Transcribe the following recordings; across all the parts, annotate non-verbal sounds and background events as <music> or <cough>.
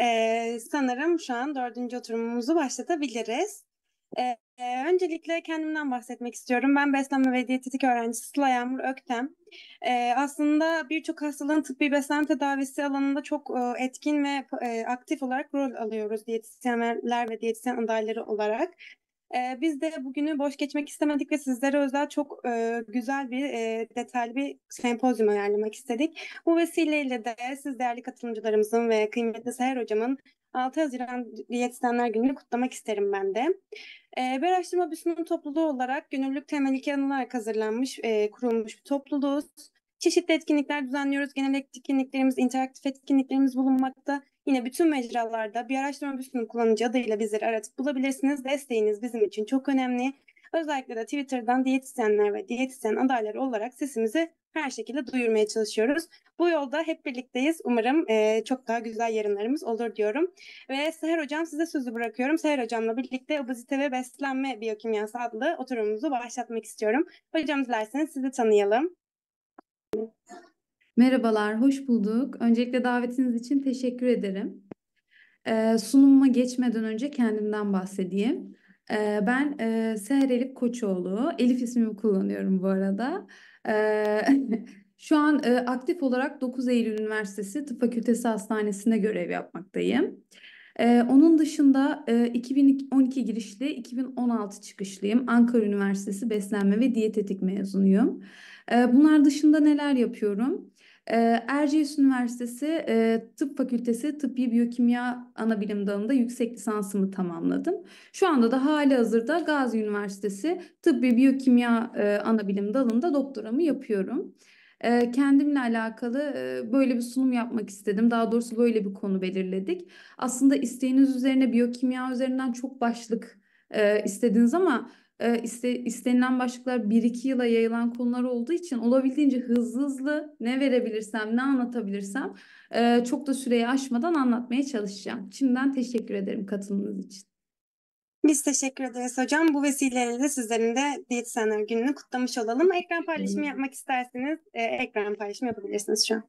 Ee, sanırım şu an dördüncü oturumumuzu başlatabiliriz. Ee, öncelikle kendimden bahsetmek istiyorum. Ben beslenme ve diyetetik öğrencisi Sıla Yağmur Öktem. Ee, aslında birçok hastalığın tıbbi beslenme tedavisi alanında çok e, etkin ve e, aktif olarak rol alıyoruz diyetisyenler ve diyetisyen adayları olarak. Ee, biz de bugünü boş geçmek istemedik ve sizlere özel çok e, güzel bir e, detaylı bir sempozyum ayarlamak istedik. Bu vesileyle de siz değerli katılımcılarımızın ve kıymetli Seher Hocam'ın 6 Haziran Diyetisyenler Günü'nü kutlamak isterim ben de. E, bir araştırma büsünün topluluğu olarak gönüllülük temel iki anılarak hazırlanmış, e, kurulmuş bir topluluğuz. Çeşitli etkinlikler düzenliyoruz. Genel etkinliklerimiz, interaktif etkinliklerimiz bulunmakta. Yine bütün mecralarda bir araştırma büsünün kullanıcı adıyla bizleri aratıp bulabilirsiniz. Desteğiniz bizim için çok önemli. Özellikle de Twitter'dan diyetisyenler ve diyetisyen adayları olarak sesimizi her şekilde duyurmaya çalışıyoruz. Bu yolda hep birlikteyiz. Umarım e, çok daha güzel yarınlarımız olur diyorum. Ve Seher Hocam size sözü bırakıyorum. Seher Hocam'la birlikte obezite ve beslenme biyokimyası adlı oturumumuzu başlatmak istiyorum. Hocam dilerseniz sizi tanıyalım. Merhabalar, hoş bulduk. Öncelikle davetiniz için teşekkür ederim. Ee, sunumuma geçmeden önce kendimden bahsedeyim. Ee, ben e, Seher Elif Koçoğlu, Elif ismimi kullanıyorum bu arada. Ee, <laughs> şu an e, aktif olarak 9 Eylül Üniversitesi Tıp Fakültesi Hastanesi'nde görev yapmaktayım. Ee, onun dışında e, 2012 girişli, 2016 çıkışlıyım. Ankara Üniversitesi Beslenme ve Diyetetik mezunuyum. Ee, bunlar dışında neler yapıyorum? Ee, Erciyes Üniversitesi e, Tıp Fakültesi Tıbbi Biyokimya Anabilim Dalı'nda yüksek lisansımı tamamladım. Şu anda da hali hazırda Gazi Üniversitesi Tıbbi Biyokimya e, Anabilim Dalı'nda doktoramı yapıyorum kendimle alakalı böyle bir sunum yapmak istedim. Daha doğrusu böyle bir konu belirledik. Aslında isteğiniz üzerine biyokimya üzerinden çok başlık istediniz ama iste, istenilen başlıklar 1-2 yıla yayılan konular olduğu için olabildiğince hızlı hızlı ne verebilirsem, ne anlatabilirsem çok da süreyi aşmadan anlatmaya çalışacağım. Şimdiden teşekkür ederim katılımınız için. Biz teşekkür ederiz hocam. Bu vesileyle de sizlerin de diyetisyenler gününü kutlamış olalım. Ekran paylaşımı yapmak isterseniz e, ekran paylaşımı yapabilirsiniz şu an.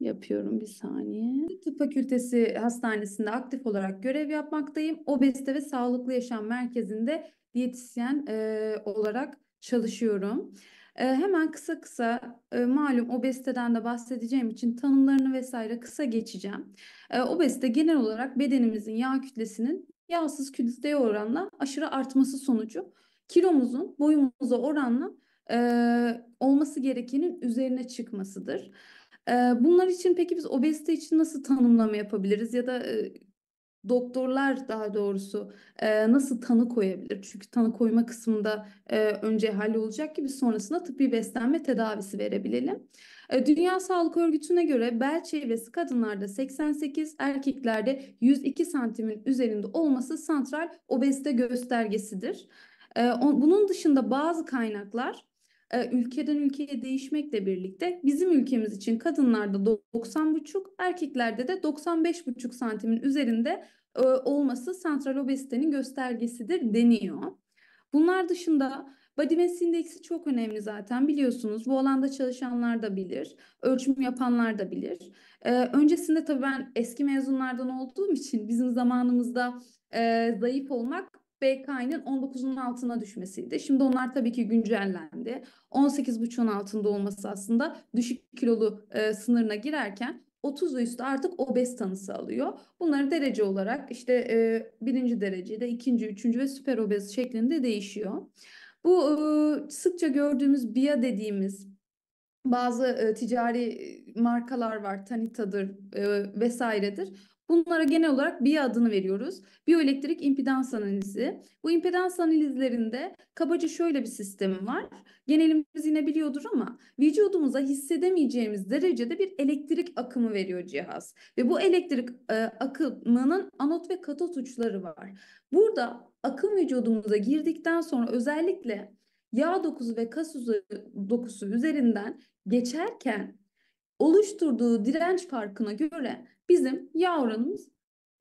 Yapıyorum bir saniye. Tıp Fakültesi Hastanesi'nde aktif olarak görev yapmaktayım. Obezite ve Sağlıklı Yaşam Merkezi'nde diyetisyen e, olarak çalışıyorum. E, hemen kısa kısa e, malum obeziteden de bahsedeceğim için tanımlarını vesaire kısa geçeceğim. E, obezite genel olarak bedenimizin yağ kütlesinin yağsız kütleye oranla aşırı artması sonucu kilomuzun boyumuza oranla e, olması gerekenin üzerine çıkmasıdır. E, bunlar için peki biz obezite için nasıl tanımlama yapabiliriz ya da e, doktorlar daha doğrusu e, nasıl tanı koyabilir? Çünkü tanı koyma kısmında e, önce hallolacak ki biz sonrasında tıbbi beslenme tedavisi verebilelim. E, Dünya Sağlık Örgütü'ne göre bel çevresi kadınlarda 88, erkeklerde 102 santimin üzerinde olması santral obezite göstergesidir. E, bunun dışında bazı kaynaklar e, ülkeden ülkeye değişmekle birlikte bizim ülkemiz için kadınlarda 90,5, erkeklerde de 95,5 santimin üzerinde olması santral obezitenin göstergesidir deniyor. Bunlar dışında Body Mass Indeks'i çok önemli zaten biliyorsunuz. Bu alanda çalışanlar da bilir, ölçüm yapanlar da bilir. Ee, öncesinde tabii ben eski mezunlardan olduğum için bizim zamanımızda e, zayıf olmak BK'nin 19'un altına düşmesiydi. Şimdi onlar tabii ki güncellendi. 18.5'un altında olması aslında düşük kilolu e, sınırına girerken 30 üstü artık obez tanısı alıyor. Bunları derece olarak işte e, birinci derecede, ikinci, üçüncü ve süper obez şeklinde değişiyor. Bu sıkça gördüğümüz BIA dediğimiz bazı ticari markalar var, Tanita'dır vesairedir. Bunlara genel olarak bir adını veriyoruz. Biyoelektrik impedans analizi. Bu impedans analizlerinde kabaca şöyle bir sistemi var. Genelimiz yine biliyordur ama vücudumuza hissedemeyeceğimiz derecede bir elektrik akımı veriyor cihaz. Ve bu elektrik e, akımının anot ve katot uçları var. Burada akım vücudumuza girdikten sonra özellikle yağ dokusu ve kas dokusu üzerinden geçerken oluşturduğu direnç farkına göre bizim yağ oranımız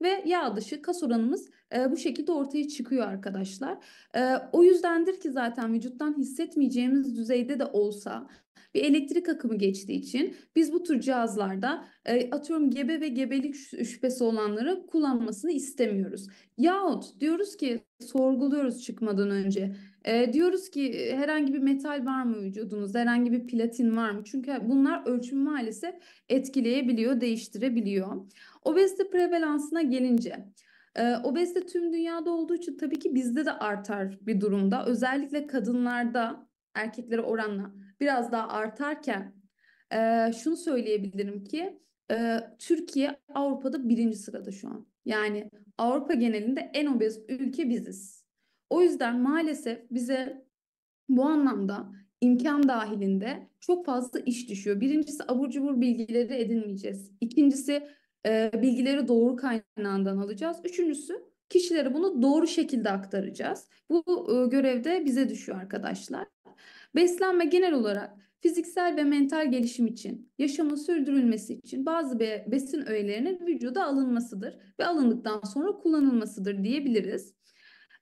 ve yağ dışı kas oranımız e, bu şekilde ortaya çıkıyor arkadaşlar. E, o yüzdendir ki zaten vücuttan hissetmeyeceğimiz düzeyde de olsa bir elektrik akımı geçtiği için biz bu tür cihazlarda e, atıyorum gebe ve gebelik şüphesi olanları kullanmasını istemiyoruz. Yahut diyoruz ki sorguluyoruz çıkmadan önce e, diyoruz ki herhangi bir metal var mı vücudunuzda, herhangi bir platin var mı? Çünkü bunlar ölçümü maalesef etkileyebiliyor, değiştirebiliyor. Obezite prevalansına gelince, e, obezite tüm dünyada olduğu için tabii ki bizde de artar bir durumda. Özellikle kadınlarda erkeklere oranla biraz daha artarken e, şunu söyleyebilirim ki e, Türkiye Avrupa'da birinci sırada şu an. Yani Avrupa genelinde en obez ülke biziz. O yüzden maalesef bize bu anlamda imkan dahilinde çok fazla iş düşüyor. Birincisi abur cubur bilgileri edinmeyeceğiz. İkincisi e, bilgileri doğru kaynağından alacağız. Üçüncüsü kişilere bunu doğru şekilde aktaracağız. Bu e, görevde bize düşüyor arkadaşlar. Beslenme genel olarak fiziksel ve mental gelişim için, yaşamın sürdürülmesi için bazı besin öğelerinin vücuda alınmasıdır ve alındıktan sonra kullanılmasıdır diyebiliriz.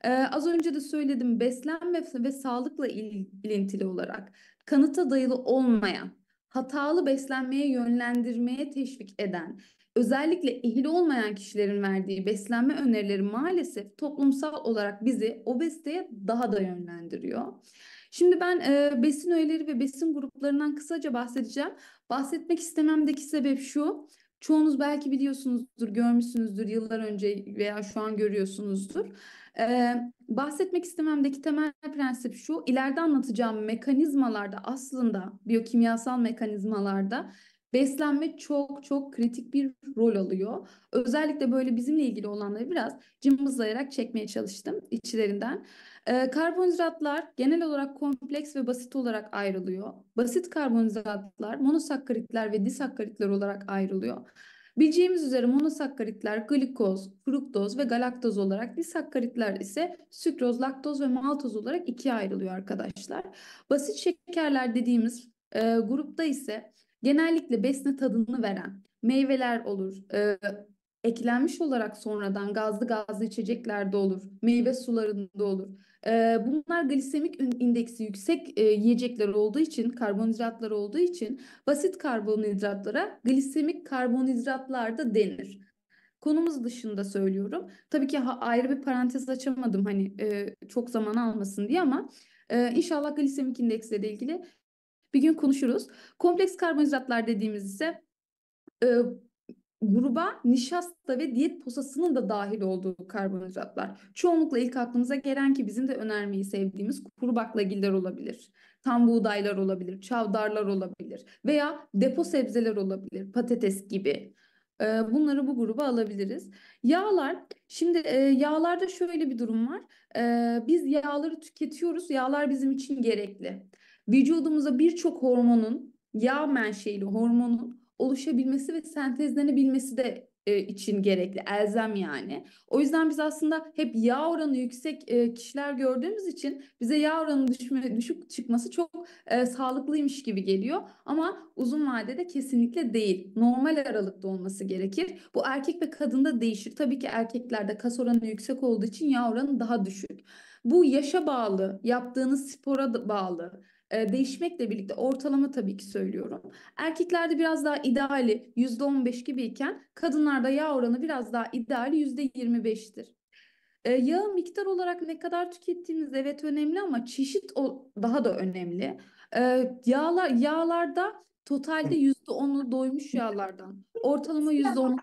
Ee, az önce de söyledim beslenme ve sağlıkla ilintili olarak kanıta dayalı olmayan, hatalı beslenmeye yönlendirmeye teşvik eden, özellikle ehil olmayan kişilerin verdiği beslenme önerileri maalesef toplumsal olarak bizi obeziteye daha da yönlendiriyor. Şimdi ben e, besin öğeleri ve besin gruplarından kısaca bahsedeceğim. Bahsetmek istememdeki sebep şu. Çoğunuz belki biliyorsunuzdur, görmüşsünüzdür yıllar önce veya şu an görüyorsunuzdur. Ee, bahsetmek istememdeki temel prensip şu, ileride anlatacağım mekanizmalarda aslında biyokimyasal mekanizmalarda beslenme çok çok kritik bir rol alıyor. Özellikle böyle bizimle ilgili olanları biraz cımbızlayarak çekmeye çalıştım içlerinden. Ee, karbonhidratlar genel olarak kompleks ve basit olarak ayrılıyor. Basit karbonhidratlar monosakkaritler ve disakkaritler olarak ayrılıyor. Bileceğimiz üzere monosakkaritler glikoz, fruktoz ve galaktoz olarak disakkaritler ise sükroz, laktoz ve maltoz olarak ikiye ayrılıyor arkadaşlar. Basit şekerler dediğimiz e, grupta ise genellikle besne tadını veren meyveler olur, e, eklenmiş olarak sonradan gazlı gazlı içeceklerde olur, meyve sularında olur. Ee, bunlar glisemik indeksi yüksek e, yiyecekler olduğu için, karbonhidratlar olduğu için basit karbonhidratlara glisemik karbonhidratlar da denir. Konumuz dışında söylüyorum. Tabii ki ha, ayrı bir parantez açamadım hani e, çok zaman almasın diye ama e, inşallah glisemik indeksle de ilgili bir gün konuşuruz. Kompleks karbonhidratlar dediğimiz ise e, gruba nişasta ve diyet posasının da dahil olduğu karbonhidratlar. Çoğunlukla ilk aklımıza gelen ki bizim de önermeyi sevdiğimiz kuru baklagiller olabilir. Tam buğdaylar olabilir, çavdarlar olabilir veya depo sebzeler olabilir, patates gibi. Ee, bunları bu gruba alabiliriz. Yağlar, şimdi e, yağlarda şöyle bir durum var. Ee, biz yağları tüketiyoruz, yağlar bizim için gerekli. Vücudumuza birçok hormonun, yağ menşeili hormonun oluşabilmesi ve sentezlenebilmesi de e, için gerekli elzem yani. O yüzden biz aslında hep yağ oranı yüksek e, kişiler gördüğümüz için bize yağ oranı düşme, düşük çıkması çok e, sağlıklıymış gibi geliyor. Ama uzun vadede kesinlikle değil. Normal aralıkta olması gerekir. Bu erkek ve kadında değişir. Tabii ki erkeklerde kas oranı yüksek olduğu için yağ oranı daha düşük. Bu yaşa bağlı, yaptığınız spora bağlı e, değişmekle birlikte ortalama tabii ki söylüyorum. Erkeklerde biraz daha ideali %15 gibiyken kadınlarda yağ oranı biraz daha ideali %25'tir. E, yağ miktar olarak ne kadar tükettiğiniz evet önemli ama çeşit o daha da önemli. E, yağlar yağlarda totalde %10'u doymuş yağlardan ortalama %15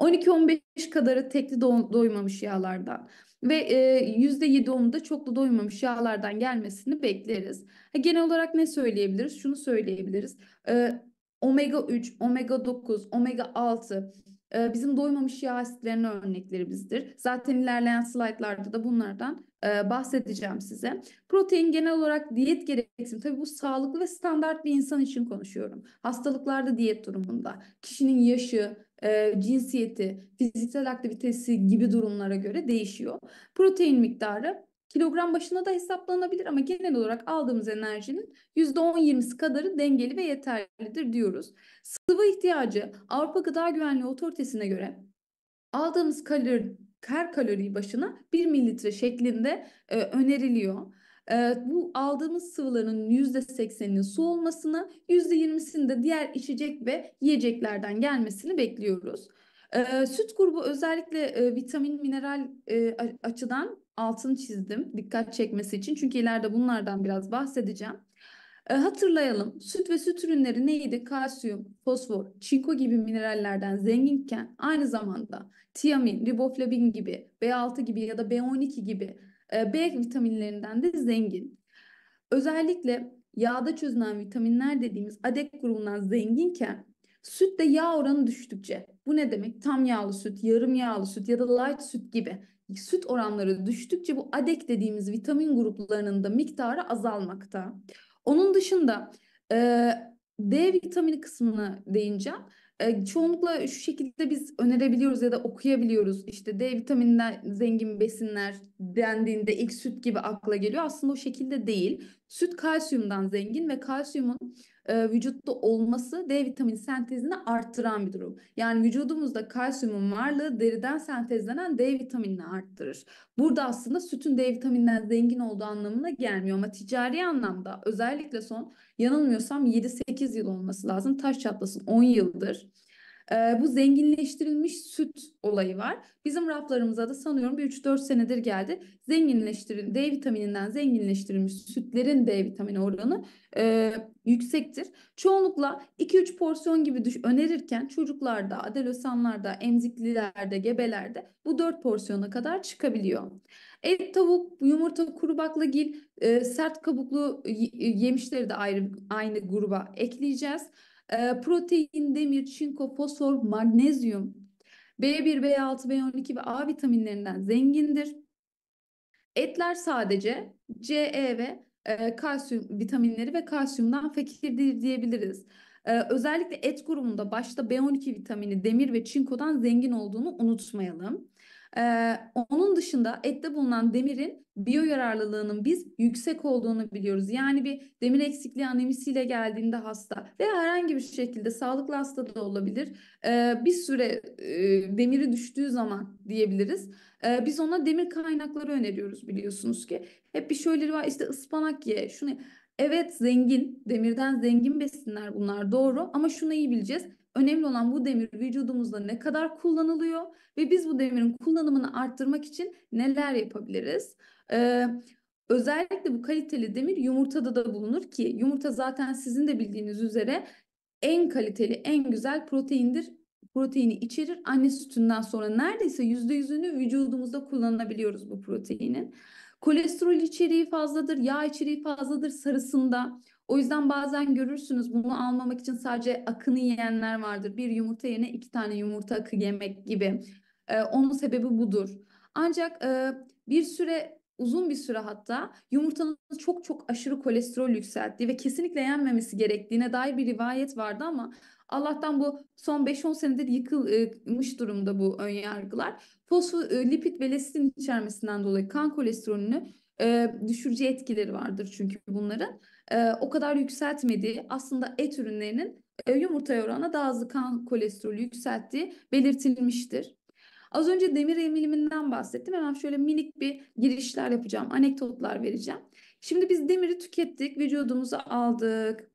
12-15 kadarı tekli do doymamış yağlardan ve e, yüzde %7-10'u da çoklu doymamış yağlardan gelmesini bekleriz. Ha, genel olarak ne söyleyebiliriz? Şunu söyleyebiliriz. E, omega 3, omega 9, omega 6 e, bizim doymamış yağ asitlerinin örneklerimizdir. Zaten ilerleyen slaytlarda da bunlardan e, bahsedeceğim size. Protein genel olarak diyet gereksinimi. Tabii bu sağlıklı ve standart bir insan için konuşuyorum. Hastalıklarda diyet durumunda, kişinin yaşı, e, cinsiyeti, fiziksel aktivitesi gibi durumlara göre değişiyor. Protein miktarı kilogram başına da hesaplanabilir ama genel olarak aldığımız enerjinin %10-20'si kadarı dengeli ve yeterlidir diyoruz. Sıvı ihtiyacı Avrupa Gıda Güvenliği Otoritesi'ne göre aldığımız kalori her kalori başına 1 mililitre şeklinde e, öneriliyor. Ee, bu aldığımız sıvıların %80'inin su olmasını, %20'sinin de diğer içecek ve yiyeceklerden gelmesini bekliyoruz. Ee, süt grubu özellikle e, vitamin, mineral e, açıdan altını çizdim dikkat çekmesi için. Çünkü ileride bunlardan biraz bahsedeceğim. Ee, hatırlayalım süt ve süt ürünleri neydi? Kalsiyum, fosfor, çinko gibi minerallerden zenginken aynı zamanda tiamin, riboflavin gibi, B6 gibi ya da B12 gibi ee, B vitaminlerinden de zengin. Özellikle yağda çözünen vitaminler dediğimiz adek grubundan zenginken sütte yağ oranı düştükçe bu ne demek? Tam yağlı süt, yarım yağlı süt ya da light süt gibi süt oranları düştükçe bu adek dediğimiz vitamin gruplarının da miktarı azalmakta. Onun dışında e, D vitamini kısmına değineceğim. Ee, çoğunlukla şu şekilde biz önerebiliyoruz ya da okuyabiliyoruz. İşte D vitamininden zengin besinler dendiğinde ilk süt gibi akla geliyor. Aslında o şekilde değil. Süt kalsiyumdan zengin ve kalsiyumun e, vücutta olması D vitamini sentezini arttıran bir durum. Yani vücudumuzda kalsiyumun varlığı deriden sentezlenen D vitaminini arttırır. Burada aslında sütün D vitamininden zengin olduğu anlamına gelmiyor ama ticari anlamda özellikle son yanılmıyorsam 7-8 yıl olması lazım. Taş çatlasın 10 yıldır ee, bu zenginleştirilmiş süt olayı var. Bizim raflarımıza da sanıyorum bir 3-4 senedir geldi. Zenginleştirilmiş D vitamininden zenginleştirilmiş sütlerin D vitamini oranı e, yüksektir. Çoğunlukla 2-3 porsiyon gibi düş önerirken çocuklarda, adelosanlarda, emziklilerde, gebelerde bu 4 porsiyona kadar çıkabiliyor. Et, tavuk, yumurta, kuru baklagil, e, sert kabuklu yemişleri de ayrı aynı gruba ekleyeceğiz. Ee, protein, demir, çinko, fosfor, magnezyum, B1, B6, B12 ve A vitaminlerinden zengindir. Etler sadece C, E ve e, kalsiyum vitaminleri ve kalsiyumdan fakirdir diyebiliriz. E, özellikle et grubunda başta B12 vitamini, demir ve çinkodan zengin olduğunu unutmayalım. Ee, onun dışında ette bulunan demirin biyo yararlılığının biz yüksek olduğunu biliyoruz. Yani bir demir eksikliği anemisiyle geldiğinde hasta veya herhangi bir şekilde sağlıklı hasta da olabilir. Ee, bir süre e, demiri düştüğü zaman diyebiliriz. Ee, biz ona demir kaynakları öneriyoruz biliyorsunuz ki. Hep bir şöyle var işte ıspanak ye, şunu Evet zengin, demirden zengin besinler bunlar doğru ama şunu iyi bileceğiz. Önemli olan bu demir vücudumuzda ne kadar kullanılıyor ve biz bu demirin kullanımını arttırmak için neler yapabiliriz? Ee, özellikle bu kaliteli demir yumurtada da bulunur ki yumurta zaten sizin de bildiğiniz üzere en kaliteli, en güzel proteindir proteini içerir. Anne sütünden sonra neredeyse yüzde yüzünü vücudumuzda kullanabiliyoruz bu proteinin. Kolesterol içeriği fazladır, yağ içeriği fazladır sarısında. O yüzden bazen görürsünüz bunu almamak için sadece akını yiyenler vardır. Bir yumurta yerine iki tane yumurta akı yemek gibi. Ee, onun sebebi budur. Ancak e, bir süre uzun bir süre hatta yumurtanın çok çok aşırı kolesterol yükselttiği ve kesinlikle yenmemesi gerektiğine dair bir rivayet vardı ama Allah'tan bu son 5-10 senedir yıkılmış durumda bu önyargılar. Fosfolipid e, ve lesitin içermesinden dolayı kan kolesterolünü e, düşürücü etkileri vardır çünkü bunların. E, o kadar yükseltmediği aslında et ürünlerinin e, yumurtaya oranla daha hızlı kan kolesterolü yükselttiği belirtilmiştir. Az önce demir emiliminden bahsettim. Hemen şöyle minik bir girişler yapacağım, anekdotlar vereceğim. Şimdi biz demiri tükettik, vücudumuza aldık,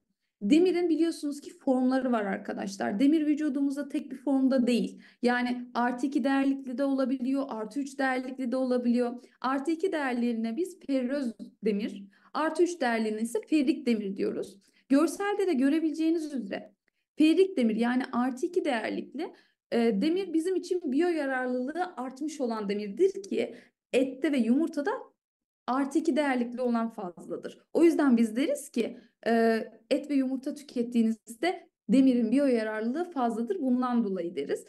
Demirin biliyorsunuz ki formları var arkadaşlar. Demir vücudumuzda tek bir formda değil. Yani artı 2 değerlikli de olabiliyor, artı 3 değerlikli de olabiliyor. Artı 2 değerlerine biz ferroz demir, artı 3 değerlerine ise ferrik demir diyoruz. Görselde de görebileceğiniz üzere ferrik demir yani artı 2 değerlikli e, demir bizim için biyo yararlılığı artmış olan demirdir ki ette ve yumurtada artı iki değerlikli olan fazladır. O yüzden biz deriz ki e, et ve yumurta tükettiğinizde demirin biyo yararlılığı fazladır bundan dolayı deriz.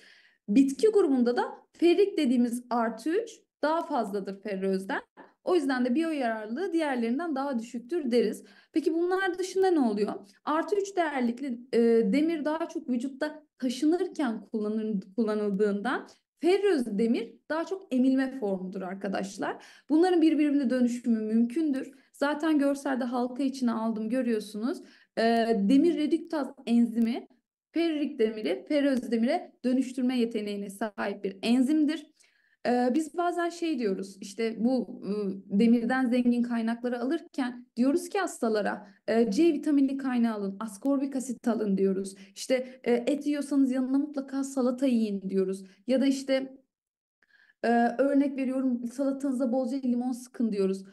Bitki grubunda da ferrik dediğimiz artı 3 daha fazladır ferrozdan. O yüzden de biyo yararlılığı diğerlerinden daha düşüktür deriz. Peki bunlar dışında ne oluyor? Artı 3 değerlikli e, demir daha çok vücutta taşınırken kullanır, kullanıldığından Ferröz demir daha çok emilme formudur arkadaşlar. Bunların birbirine dönüşümü mümkündür. Zaten görselde halka içine aldım görüyorsunuz. E, demir redüktaz enzimi ferrik demiri ferröz demire dönüştürme yeteneğine sahip bir enzimdir biz bazen şey diyoruz işte bu demirden zengin kaynakları alırken diyoruz ki hastalara C vitamini kaynağı alın, askorbik asit alın diyoruz. İşte et yiyorsanız yanına mutlaka salata yiyin diyoruz. Ya da işte örnek veriyorum salatanıza bolca limon sıkın diyoruz.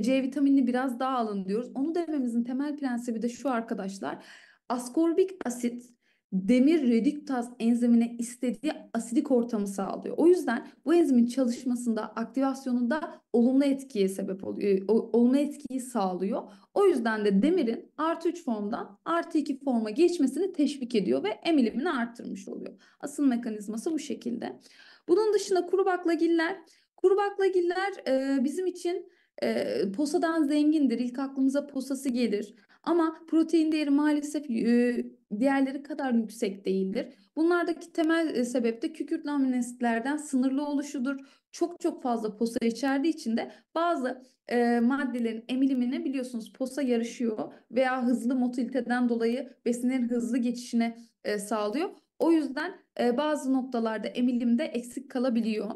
C vitaminini biraz daha alın diyoruz. Onu dememizin temel prensibi de şu arkadaşlar. Askorbik asit demir rediktaz enzimine istediği asidik ortamı sağlıyor. O yüzden bu enzimin çalışmasında, aktivasyonunda olumlu etkiye sebep oluyor, e, olumlu etkiyi sağlıyor. O yüzden de demirin artı 3 formdan artı 2 forma geçmesini teşvik ediyor ve emilimini arttırmış oluyor. Asıl mekanizması bu şekilde. Bunun dışında kuru baklagiller, kuru baklagiller e, bizim için e, posadan zengindir. İlk aklımıza posası gelir. Ama protein değeri maalesef e, diğerleri kadar yüksek değildir. Bunlardaki temel e, sebep de kükürt laminasitlerden sınırlı oluşudur. Çok çok fazla posa içerdiği için de bazı e, maddelerin emilimine biliyorsunuz posa yarışıyor veya hızlı motiliteden dolayı besinlerin hızlı geçişine e, sağlıyor. O yüzden e, bazı noktalarda emilimde eksik kalabiliyor.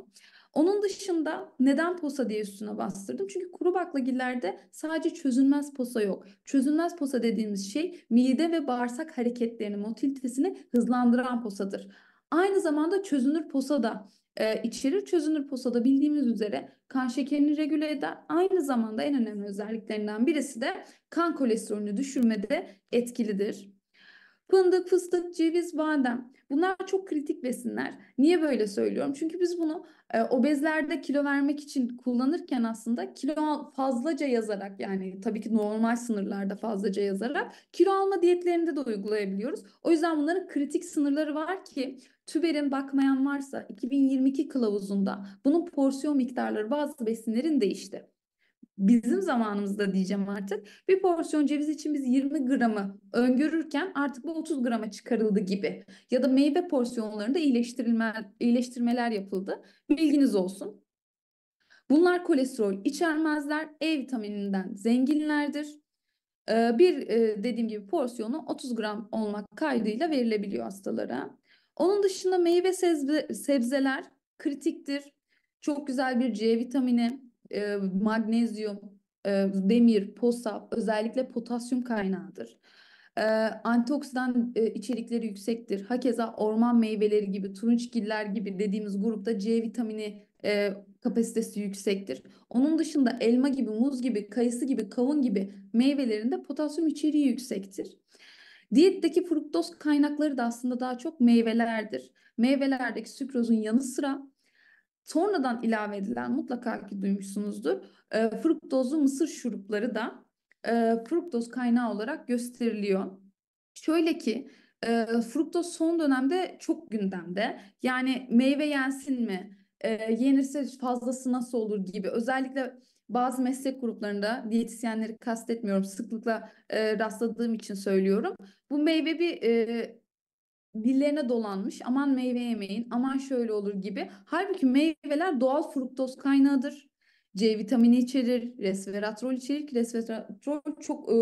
Onun dışında neden posa diye üstüne bastırdım? Çünkü kuru baklagillerde sadece çözünmez posa yok. Çözünmez posa dediğimiz şey mide ve bağırsak hareketlerini, motilitesini hızlandıran posadır. Aynı zamanda çözünür posa da e, içerir. Çözünür posada bildiğimiz üzere kan şekerini regüle eder. Aynı zamanda en önemli özelliklerinden birisi de kan kolesterolünü düşürmede etkilidir. Fındık, fıstık, ceviz, badem. Bunlar çok kritik besinler. Niye böyle söylüyorum? Çünkü biz bunu e, obezlerde kilo vermek için kullanırken aslında kilo fazlaca yazarak yani tabii ki normal sınırlarda fazlaca yazarak kilo alma diyetlerinde de uygulayabiliyoruz. O yüzden bunların kritik sınırları var ki TÜBER'in bakmayan varsa 2022 kılavuzunda bunun porsiyon miktarları bazı besinlerin değişti bizim zamanımızda diyeceğim artık bir porsiyon ceviz için biz 20 gramı öngörürken artık bu 30 grama çıkarıldı gibi. Ya da meyve porsiyonlarında iyileştirilme, iyileştirmeler yapıldı. Bilginiz olsun. Bunlar kolesterol içermezler. E vitamininden zenginlerdir. Ee, bir e, dediğim gibi porsiyonu 30 gram olmak kaydıyla verilebiliyor hastalara. Onun dışında meyve sebzeler kritiktir. Çok güzel bir C vitamini, e, magnezyum, e, demir, posa özellikle potasyum kaynağıdır. E, antioksidan e, içerikleri yüksektir. Hakeza orman meyveleri gibi, turunçgiller gibi dediğimiz grupta C vitamini e, kapasitesi yüksektir. Onun dışında elma gibi, muz gibi, kayısı gibi, kavun gibi meyvelerinde potasyum içeriği yüksektir. Diyetteki fruktoz kaynakları da aslında daha çok meyvelerdir. Meyvelerdeki sükrozun yanı sıra Sonradan ilave edilen mutlaka ki duymuşsunuzdur e, fruktozlu mısır şurupları da e, fruktoz kaynağı olarak gösteriliyor. Şöyle ki e, fruktoz son dönemde çok gündemde. Yani meyve yensin mi? E, yenirse fazlası nasıl olur gibi. Özellikle bazı meslek gruplarında diyetisyenleri kastetmiyorum sıklıkla e, rastladığım için söylüyorum. Bu meyve bir e, dillerine dolanmış aman meyve yemeyin aman şöyle olur gibi. Halbuki meyveler doğal fruktoz kaynağıdır. C vitamini içerir, resveratrol içerir ki resveratrol çok e,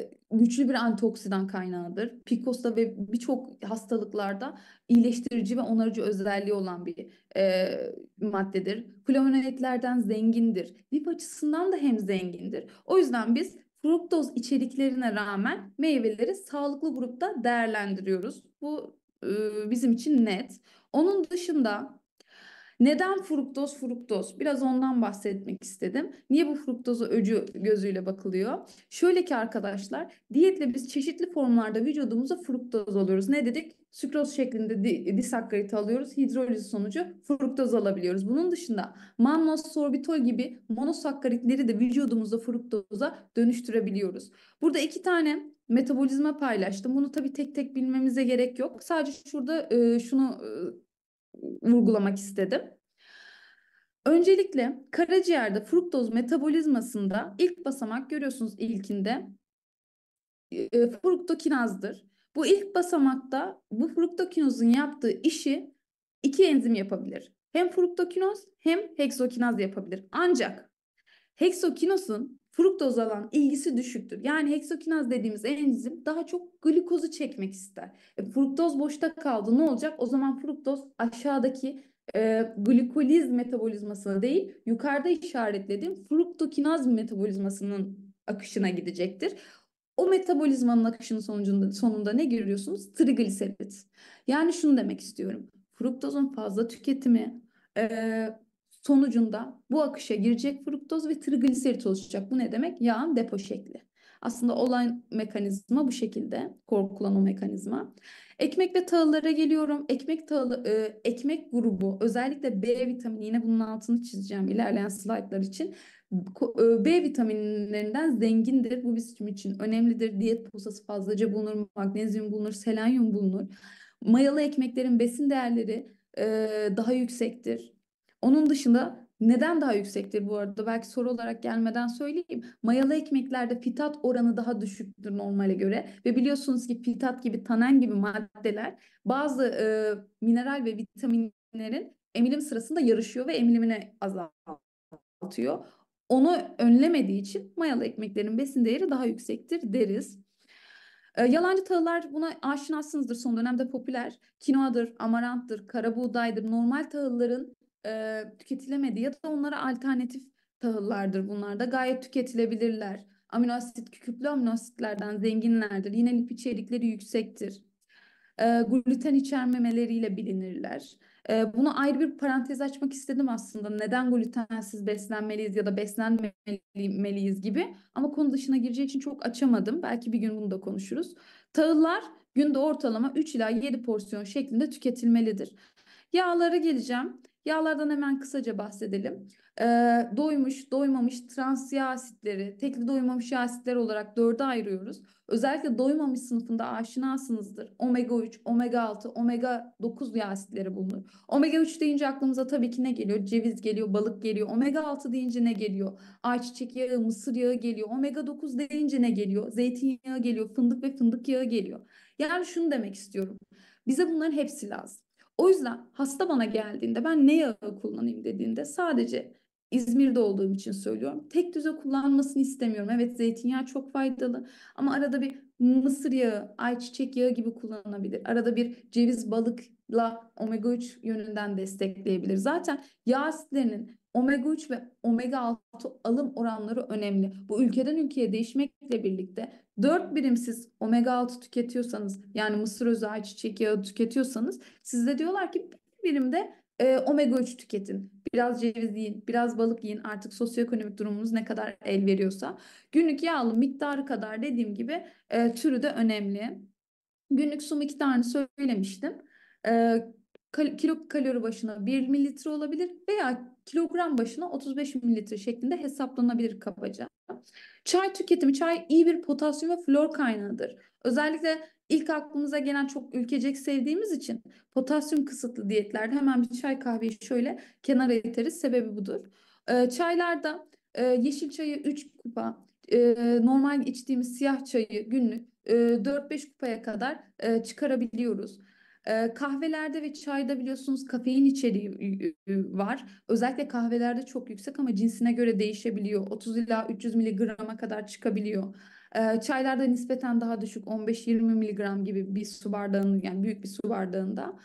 e güçlü bir antioksidan kaynağıdır. Pikos'ta ve birçok hastalıklarda iyileştirici ve onarıcı özelliği olan bir e, maddedir. Flavonoidlerden zengindir. Lif açısından da hem zengindir. O yüzden biz Fruktoz içeriklerine rağmen meyveleri sağlıklı grupta değerlendiriyoruz. Bu e, bizim için net. Onun dışında neden fruktoz fruktoz? Biraz ondan bahsetmek istedim. Niye bu fruktozu öcü gözüyle bakılıyor? Şöyle ki arkadaşlar, diyetle biz çeşitli formlarda vücudumuza fruktoz alıyoruz. Ne dedik? sükroz şeklinde disakkarit alıyoruz. Hidroliz sonucu fruktoz alabiliyoruz. Bunun dışında mannoz sorbitol gibi monosakkaritleri de vücudumuzda fruktoza dönüştürebiliyoruz. Burada iki tane metabolizma paylaştım. Bunu tabii tek tek bilmemize gerek yok. Sadece şurada e, şunu e, vurgulamak istedim. Öncelikle karaciğerde fruktoz metabolizmasında ilk basamak görüyorsunuz ilkinde e, e fruktokinazdır. Bu ilk basamakta bu fruktokinozun yaptığı işi iki enzim yapabilir. Hem fruktokinoz hem heksokinaz yapabilir. Ancak heksokinozun fruktoz alan ilgisi düşüktür. Yani heksokinaz dediğimiz enzim daha çok glikozu çekmek ister. E, fruktoz boşta kaldı ne olacak? O zaman fruktoz aşağıdaki e, glikoliz metabolizmasına değil yukarıda işaretlediğim fruktokinaz metabolizmasının akışına gidecektir. O metabolizmanın akışının sonucunda, sonunda ne görüyorsunuz? Trigliserit. Yani şunu demek istiyorum. Fruktozun fazla tüketimi e, sonucunda bu akışa girecek fruktoz ve trigliserit oluşacak. Bu ne demek? Yağın depo şekli. Aslında olan mekanizma bu şekilde. Korkulan o mekanizma. Ekmek ve tahıllara geliyorum. Ekmek tahılı, e, ekmek grubu özellikle B vitamini yine bunun altını çizeceğim ilerleyen slaytlar için. E, B vitaminlerinden zengindir. Bu bizim için önemlidir. Diyet posası fazlaca bulunur, magnezyum bulunur, selenyum bulunur. Mayalı ekmeklerin besin değerleri e, daha yüksektir. Onun dışında neden daha yüksektir bu arada? Belki soru olarak gelmeden söyleyeyim. Mayalı ekmeklerde fitat oranı daha düşüktür normale göre. Ve biliyorsunuz ki fitat gibi, tanen gibi maddeler bazı e, mineral ve vitaminlerin emilim sırasında yarışıyor ve emilimine azaltıyor onu önlemediği için mayalı ekmeklerin besin değeri daha yüksektir deriz. Ee, yalancı tahıllar buna aşinasınızdır son dönemde popüler. Kinoadır, amaranttır, karabuğdaydır. Normal tahılların e, tüketilemediği ya da onlara alternatif tahıllardır bunlar da. Gayet tüketilebilirler. Amino asit, küplü amino asitlerden zenginlerdir. Yine lip içerikleri yüksektir. E, gluten içermemeleriyle bilinirler. E, buna ayrı bir parantez açmak istedim aslında. Neden glutensiz beslenmeliyiz ya da beslenmeliyiz gibi. Ama konu dışına gireceği için çok açamadım. Belki bir gün bunu da konuşuruz. Tahıllar günde ortalama 3 ila 7 porsiyon şeklinde tüketilmelidir. Yağlara geleceğim. Yağlardan hemen kısaca bahsedelim. E, doymuş, doymamış trans yağ asitleri, tekli doymamış yağ asitleri olarak dörde ayırıyoruz. Özellikle doymamış sınıfında aşinasınızdır. Omega 3, omega 6, omega 9 yağ asitleri bulunur. Omega 3 deyince aklımıza tabii ki ne geliyor? Ceviz geliyor, balık geliyor. Omega 6 deyince ne geliyor? Ayçiçek yağı, mısır yağı geliyor. Omega 9 deyince ne geliyor? Zeytinyağı geliyor, fındık ve fındık yağı geliyor. Yani şunu demek istiyorum. Bize bunların hepsi lazım. O yüzden hasta bana geldiğinde ben ne yağı kullanayım dediğinde sadece İzmir'de olduğum için söylüyorum. Tek düze kullanmasını istemiyorum. Evet zeytinyağı çok faydalı ama arada bir mısır yağı, ayçiçek yağı gibi kullanılabilir. Arada bir ceviz balıkla omega 3 yönünden destekleyebilir. Zaten yağ asitlerinin omega 3 ve omega 6 alım oranları önemli. Bu ülkeden ülkeye değişmekle birlikte 4 birim siz omega 6 tüketiyorsanız yani mısır özü ayçiçek yağı tüketiyorsanız sizde diyorlar ki bir birimde e, omega 3 tüketin. Biraz ceviz yiyin, biraz balık yiyin. Artık sosyoekonomik durumunuz ne kadar el veriyorsa. Günlük yağlı miktarı kadar dediğim gibi e, türü de önemli. Günlük su miktarını söylemiştim. E, kal kilo kalori başına 1 mililitre olabilir veya kilogram başına 35 mililitre şeklinde hesaplanabilir kabaca. Çay tüketimi, çay iyi bir potasyum ve flor kaynağıdır. Özellikle ilk aklımıza gelen çok ülkecek sevdiğimiz için potasyum kısıtlı diyetlerde hemen bir çay kahveyi şöyle kenara iteriz. Sebebi budur. Ee, çaylarda e, yeşil çayı 3 kupa, e, normal içtiğimiz siyah çayı günlük e, 4-5 kupaya kadar e, çıkarabiliyoruz. Kahvelerde ve çayda biliyorsunuz kafein içeriği var. Özellikle kahvelerde çok yüksek ama cinsine göre değişebiliyor. 30 ila 300 miligrama kadar çıkabiliyor. Çaylarda nispeten daha düşük 15-20 miligram gibi bir su bardağının yani büyük bir su bardağında.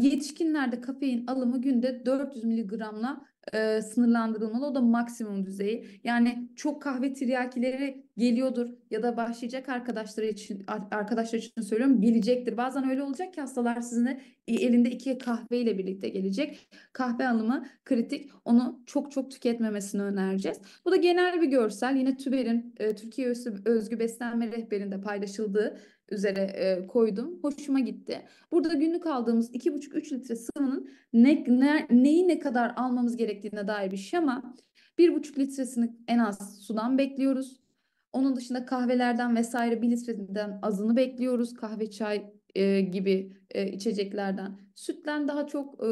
Yetişkinlerde kafein alımı günde 400 miligramla e, sınırlandırılmalı. O da maksimum düzeyi. Yani çok kahve tiryakileri geliyordur ya da başlayacak arkadaşlar için arkadaşlar için söylüyorum gelecektir. Bazen öyle olacak ki hastalar sizinle elinde iki kahve ile birlikte gelecek. Kahve alımı kritik. Onu çok çok tüketmemesini önereceğiz. Bu da genel bir görsel. Yine TÜBER'in e, Türkiye Özgü Beslenme Rehberinde paylaşıldığı üzere e, koydum. Hoşuma gitti. Burada günlük aldığımız 2,5-3 litre sıvının ne, ne, neyi ne kadar almamız gerektiğine dair bir şema. 1,5 litresini en az sudan bekliyoruz. Onun dışında kahvelerden vesaire 1 litreden azını bekliyoruz. Kahve, çay e, gibi e, içeceklerden. Sütten daha çok e,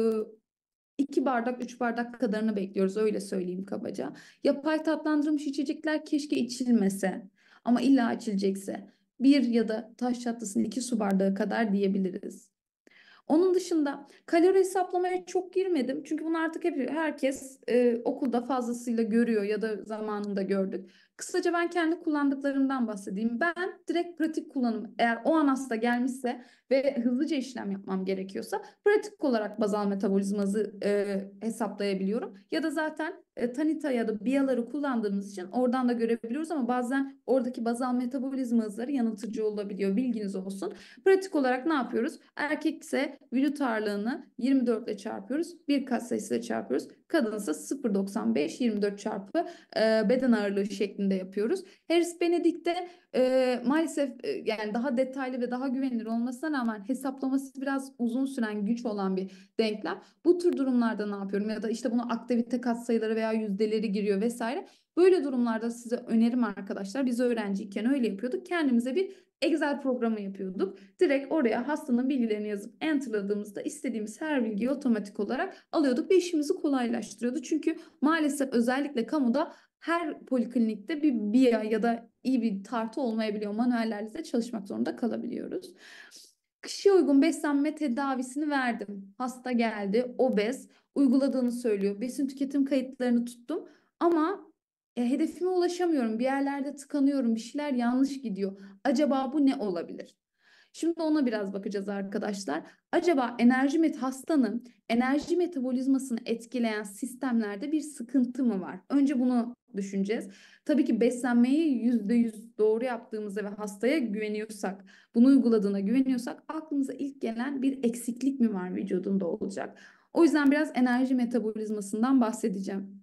2 bardak 3 bardak kadarını bekliyoruz öyle söyleyeyim kabaca. Yapay tatlandırılmış içecekler keşke içilmese ama illa içilecekse bir ya da taş çatlasının iki su bardağı kadar diyebiliriz. Onun dışında kalori hesaplamaya çok girmedim. Çünkü bunu artık hep herkes e, okulda fazlasıyla görüyor ya da zamanında gördük. Kısaca ben kendi kullandıklarımdan bahsedeyim. Ben direkt pratik kullanım eğer o an hasta gelmişse ve hızlıca işlem yapmam gerekiyorsa pratik olarak bazal metabolizmazı e, hesaplayabiliyorum. Ya da zaten e, tanita ya da biyaları kullandığımız için oradan da görebiliyoruz ama bazen oradaki bazal metabolizma hızları yanıltıcı olabiliyor. Bilginiz olsun. Pratik olarak ne yapıyoruz? Erkek ise vücut ağırlığını 24 ile çarpıyoruz. Bir kat sayısıyla çarpıyoruz. Kadın ise 0.95 24 çarpı e, beden ağırlığı şeklinde üzerinde yapıyoruz. Harris Benedict'te e, maalesef e, yani daha detaylı ve daha güvenilir olmasına rağmen hesaplaması biraz uzun süren güç olan bir denklem. Bu tür durumlarda ne yapıyorum ya da işte bunu aktivite katsayıları veya yüzdeleri giriyor vesaire. Böyle durumlarda size önerim arkadaşlar biz öğrenciyken öyle yapıyorduk. Kendimize bir Excel programı yapıyorduk. Direkt oraya hastanın bilgilerini yazıp enterladığımızda istediğimiz her bilgiyi otomatik olarak alıyorduk ve işimizi kolaylaştırıyordu. Çünkü maalesef özellikle kamuda her poliklinikte bir BIA ya da iyi bir tartı olmayabiliyor. Manuellerle çalışmak zorunda kalabiliyoruz. Kişiye uygun beslenme tedavisini verdim. Hasta geldi, obez, uyguladığını söylüyor. Besin tüketim kayıtlarını tuttum ama e, hedefime ulaşamıyorum. Bir yerlerde tıkanıyorum. Bir şeyler yanlış gidiyor. Acaba bu ne olabilir? Şimdi ona biraz bakacağız arkadaşlar. Acaba enerji met hastanın enerji metabolizmasını etkileyen sistemlerde bir sıkıntı mı var? Önce bunu düşüneceğiz. Tabii ki beslenmeyi yüzde yüz doğru yaptığımızda ve hastaya güveniyorsak, bunu uyguladığına güveniyorsak aklınıza ilk gelen bir eksiklik mi var vücudunda olacak? O yüzden biraz enerji metabolizmasından bahsedeceğim.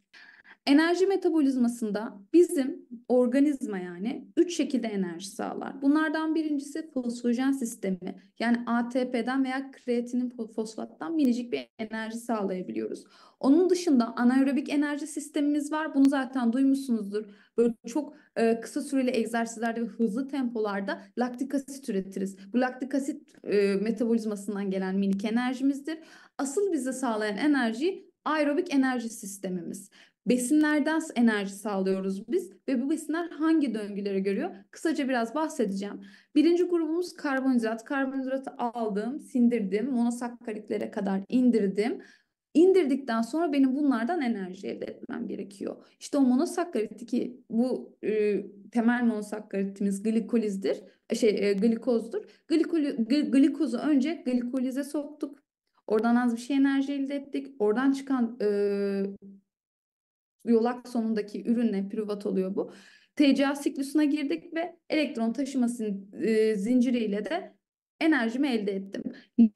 Enerji metabolizmasında bizim organizma yani üç şekilde enerji sağlar. Bunlardan birincisi fosfojen sistemi yani ATP'den veya kreatinin fosfattan minicik bir enerji sağlayabiliyoruz. Onun dışında anaerobik enerji sistemimiz var. Bunu zaten duymuşsunuzdur. Böyle çok e, kısa süreli egzersizlerde ve hızlı tempolarda laktik asit üretiriz. Bu laktik asit e, metabolizmasından gelen minik enerjimizdir. Asıl bize sağlayan enerji aerobik enerji sistemimiz. Besinlerden enerji sağlıyoruz biz ve bu besinler hangi döngüleri görüyor? Kısaca biraz bahsedeceğim. Birinci grubumuz karbonhidrat. Karbonhidratı aldım, sindirdim, monosakkaritlere kadar indirdim. İndirdikten sonra benim bunlardan enerji elde etmem gerekiyor. İşte o monosakkarit ki bu e, temel monosakkaritimiz glikolizdir, e, şey e, glikozdur. Glikoli, glikozu önce glikolize soktuk. Oradan az bir şey enerji elde ettik. Oradan çıkan e, yolak sonundaki ürünle pürüvat oluyor bu. TCA siklusuna girdik ve elektron taşıma e, zinciriyle de enerjimi elde ettim.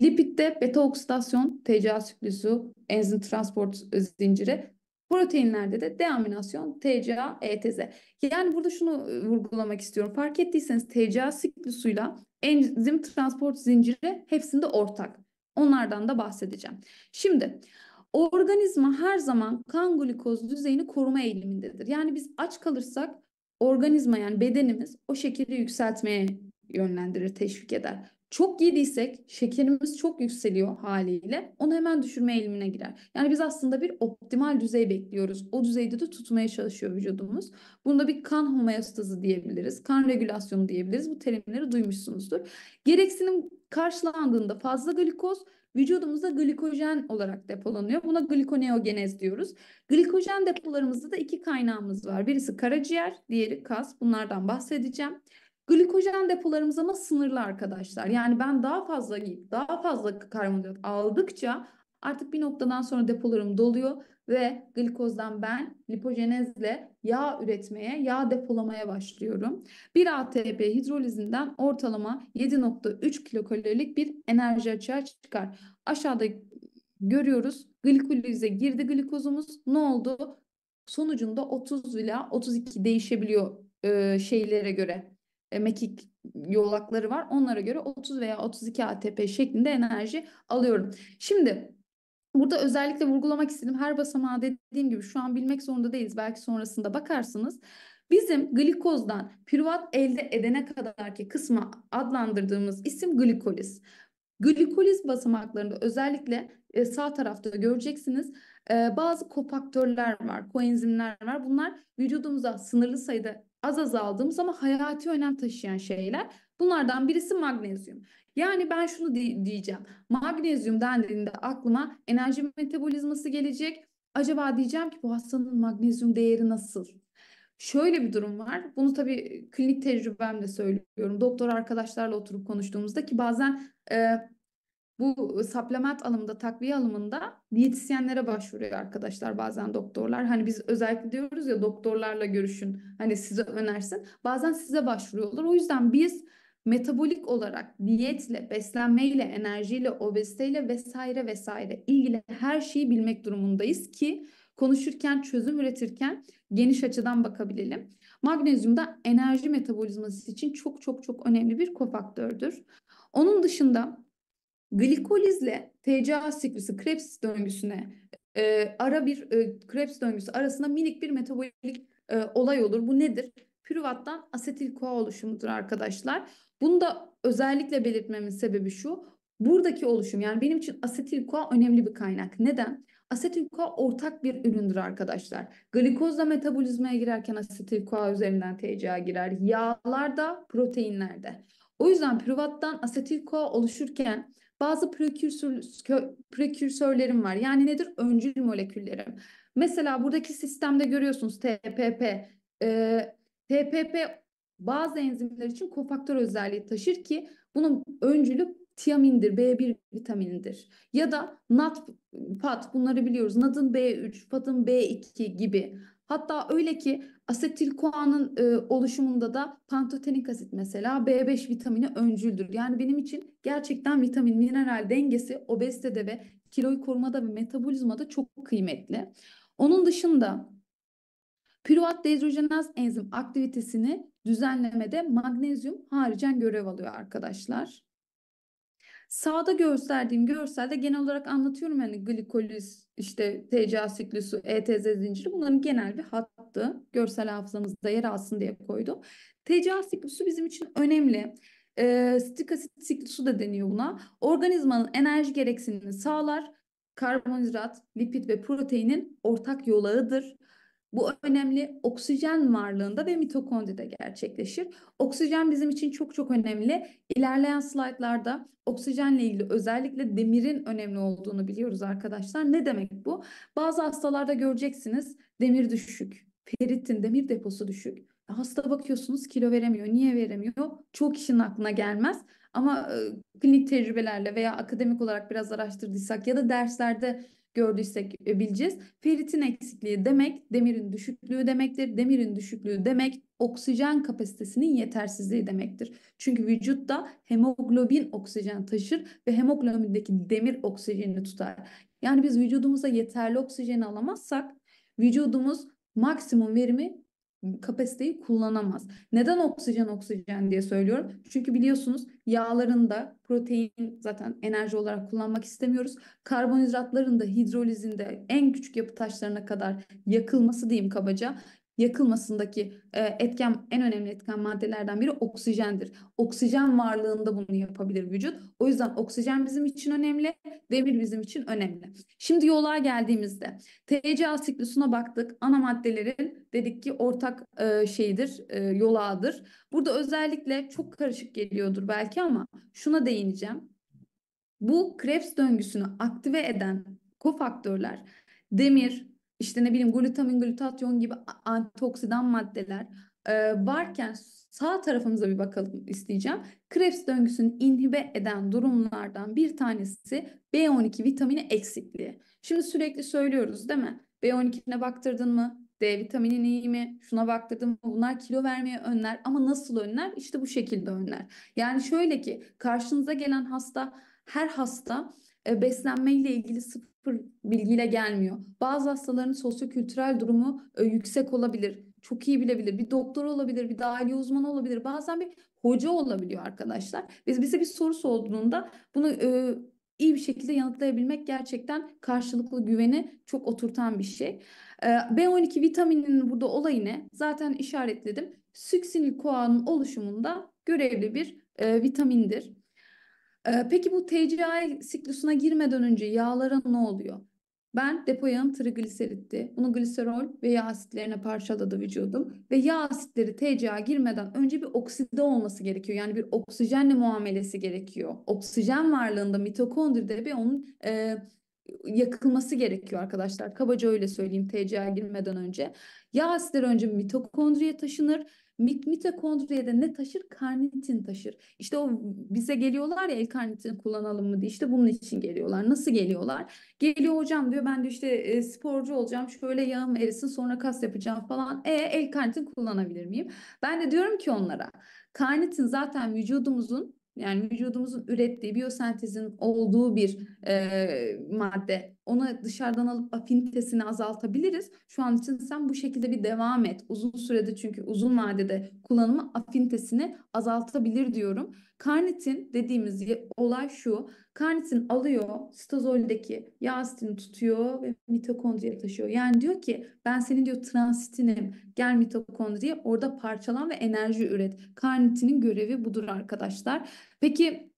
Lipitte beta oksidasyon, TCA siklusu, enzim transport zinciri, proteinlerde de deaminasyon, TCA, ETZ. Yani burada şunu e, vurgulamak istiyorum. Fark ettiyseniz TCA siklusuyla enzim transport zinciri hepsinde ortak. Onlardan da bahsedeceğim. Şimdi Organizma her zaman kan glikoz düzeyini koruma eğilimindedir. Yani biz aç kalırsak organizma yani bedenimiz o şekeri yükseltmeye yönlendirir, teşvik eder. Çok yediysek şekerimiz çok yükseliyor haliyle onu hemen düşürme eğilimine girer. Yani biz aslında bir optimal düzey bekliyoruz. O düzeyde de tutmaya çalışıyor vücudumuz. Bunda bir kan homeostazı diyebiliriz, kan regülasyonu diyebiliriz. Bu terimleri duymuşsunuzdur. Gereksinim karşılandığında fazla glikoz vücudumuzda glikojen olarak depolanıyor. Buna glikoneogenez diyoruz. Glikojen depolarımızda da iki kaynağımız var. Birisi karaciğer, diğeri kas. Bunlardan bahsedeceğim. Glikojen depolarımız ama sınırlı arkadaşlar. Yani ben daha fazla yiyip daha fazla karbonhidrat aldıkça artık bir noktadan sonra depolarım doluyor ve glikozdan ben lipojenezle yağ üretmeye, yağ depolamaya başlıyorum. 1 ATP hidrolizinden ortalama 7.3 kilokalorilik bir enerji açığa çıkar. Aşağıda görüyoruz glikolize girdi glikozumuz ne oldu? Sonucunda 30 ila 32 değişebiliyor e, şeylere göre. E, mekik yolakları var. Onlara göre 30 veya 32 ATP şeklinde enerji alıyorum. Şimdi Burada özellikle vurgulamak istedim. Her basamağa dediğim gibi şu an bilmek zorunda değiliz. Belki sonrasında bakarsınız. Bizim glikozdan piruvat elde edene kadar ki kısma adlandırdığımız isim glikoliz. Glikoliz basamaklarında özellikle e, sağ tarafta göreceksiniz e, bazı kopaktörler var, koenzimler var. Bunlar vücudumuza sınırlı sayıda az az aldığımız ama hayati önem taşıyan şeyler. Bunlardan birisi magnezyum. Yani ben şunu diyeceğim. Magnezyum dendiğinde aklıma enerji metabolizması gelecek. Acaba diyeceğim ki bu hastanın magnezyum değeri nasıl? Şöyle bir durum var. Bunu tabii klinik tecrübemle söylüyorum. Doktor arkadaşlarla oturup konuştuğumuzda ki bazen e, bu supplement alımında, takviye alımında diyetisyenlere başvuruyor arkadaşlar bazen doktorlar. Hani biz özellikle diyoruz ya doktorlarla görüşün. Hani size önersin. Bazen size başvuruyorlar. O yüzden biz metabolik olarak diyetle, beslenmeyle, enerjiyle, obeziteyle vesaire vesaire ilgili her şeyi bilmek durumundayız ki konuşurken, çözüm üretirken geniş açıdan bakabilelim. Magnezyum da enerji metabolizması için çok çok çok önemli bir kofaktördür. Onun dışında glikolizle TCA siklüsü Krebs döngüsüne e, ara bir e, Krebs döngüsü arasında minik bir metabolik e, olay olur. Bu nedir? pürüvattan asetil koa oluşumudur arkadaşlar. Bunu da özellikle belirtmemin sebebi şu. Buradaki oluşum yani benim için asetil koa önemli bir kaynak. Neden? Asetil koa ortak bir üründür arkadaşlar. Glikozla metabolizmaya girerken asetil koa üzerinden TCA girer. Yağlarda, proteinlerde. O yüzden pürüvattan asetil koa oluşurken bazı prekürsör, prekürsörlerim var. Yani nedir? Öncül moleküllerim. Mesela buradaki sistemde görüyorsunuz TPP, e, ee, TPP bazı enzimler için kofaktör özelliği taşır ki bunun öncülü tiamindir, B1 vitaminidir. Ya da nad PAT bunları biliyoruz. NAD'ın B3, PAT'ın B2 gibi. Hatta öyle ki asetil koanın e, oluşumunda da pantotenik asit mesela B5 vitamini öncüldür. Yani benim için gerçekten vitamin mineral dengesi obezitede ve kiloyu korumada ve metabolizmada çok kıymetli. Onun dışında Piruvat dehidrojenaz enzim aktivitesini düzenlemede magnezyum haricen görev alıyor arkadaşlar. Sağda gösterdiğim görselde genel olarak anlatıyorum hani glikoliz, işte TCA siklüsü, ETZ zinciri bunların genel bir hattı. Görsel hafızamızda yer alsın diye koydum. TCA siklüsü bizim için önemli. E, ee, stik asit siklüsü de deniyor buna. Organizmanın enerji gereksinimini sağlar. Karbonhidrat, lipid ve proteinin ortak yolağıdır. Bu önemli oksijen varlığında ve mitokondride gerçekleşir. Oksijen bizim için çok çok önemli. İlerleyen slaytlarda oksijenle ilgili özellikle demirin önemli olduğunu biliyoruz arkadaşlar. Ne demek bu? Bazı hastalarda göreceksiniz demir düşük, feritin demir deposu düşük. Hasta bakıyorsunuz kilo veremiyor. Niye veremiyor? Çok kişinin aklına gelmez. Ama e, klinik tecrübelerle veya akademik olarak biraz araştırdıysak ya da derslerde gördüysek e, bileceğiz. Feritin eksikliği demek demirin düşüklüğü demektir. Demirin düşüklüğü demek oksijen kapasitesinin yetersizliği demektir. Çünkü vücutta hemoglobin oksijen taşır ve hemoglobindeki demir oksijeni tutar. Yani biz vücudumuza yeterli oksijeni alamazsak vücudumuz maksimum verimi kapasiteyi kullanamaz. Neden oksijen oksijen diye söylüyorum? Çünkü biliyorsunuz yağların da protein zaten enerji olarak kullanmak istemiyoruz. Karbonhidratların da hidrolizinde en küçük yapı taşlarına kadar yakılması diyeyim kabaca yakılmasındaki e, etken en önemli etken maddelerden biri oksijendir. Oksijen varlığında bunu yapabilir vücut. O yüzden oksijen bizim için önemli, demir bizim için önemli. Şimdi yola geldiğimizde TCA siklusuna baktık. Ana maddelerin dedik ki ortak e, şeyidir, e, yolağıdır. Burada özellikle çok karışık geliyordur belki ama şuna değineceğim. Bu Krebs döngüsünü aktive eden kofaktörler demir, işte ne bileyim glutamin, glutatyon gibi antioksidan maddeler e, varken sağ tarafımıza bir bakalım isteyeceğim. Krebs döngüsünü inhibe eden durumlardan bir tanesi B12 vitamini eksikliği. Şimdi sürekli söylüyoruz değil mi? B12'ine baktırdın mı? D vitamini iyi mi? Şuna baktırdın mı? Bunlar kilo vermeye önler ama nasıl önler? İşte bu şekilde önler. Yani şöyle ki karşınıza gelen hasta her hasta e, beslenmeyle ilgili sıfır bilgiyle gelmiyor. Bazı hastaların sosyokültürel durumu e, yüksek olabilir. Çok iyi bilebilir. Bir doktor olabilir, bir dahiliye uzmanı olabilir. Bazen bir hoca olabiliyor arkadaşlar. Biz bize bir soru sorduğunda bunu e, iyi bir şekilde yanıtlayabilmek gerçekten karşılıklı güveni çok oturtan bir şey. B12 vitamininin burada olayı ne? Zaten işaretledim. Süksinil koağının oluşumunda görevli bir vitamindir peki bu TCI siklusuna girmeden önce yağlara ne oluyor? Ben depo yağım trigliseritti. Bunu gliserol ve yağ asitlerine parçaladı vücudum. Ve yağ asitleri TCA girmeden önce bir okside olması gerekiyor. Yani bir oksijenle muamelesi gerekiyor. Oksijen varlığında mitokondride bir onun e, yakılması gerekiyor arkadaşlar. Kabaca öyle söyleyeyim TCA girmeden önce. Yağ asitleri önce mitokondriye taşınır mitokondriyada ne taşır? Karnitin taşır. İşte o bize geliyorlar ya el karnitin kullanalım mı diye. İşte bunun için geliyorlar. Nasıl geliyorlar? Geliyor hocam diyor ben de işte e, sporcu olacağım. Şöyle yağım erisin sonra kas yapacağım falan. E el karnitin kullanabilir miyim? Ben de diyorum ki onlara. Karnitin zaten vücudumuzun yani vücudumuzun ürettiği biyosentezin olduğu bir e, madde ona dışarıdan alıp afinitesini azaltabiliriz. Şu an için sen bu şekilde bir devam et. Uzun sürede çünkü uzun vadede kullanımı afinitesini azaltabilir diyorum. Karnitin dediğimiz olay şu. Karnitin alıyor stazoldeki yağ asitini tutuyor ve mitokondriye taşıyor. Yani diyor ki ben senin diyor transitinim. Gel mitokondriye orada parçalan ve enerji üret. Karnitinin görevi budur arkadaşlar. Peki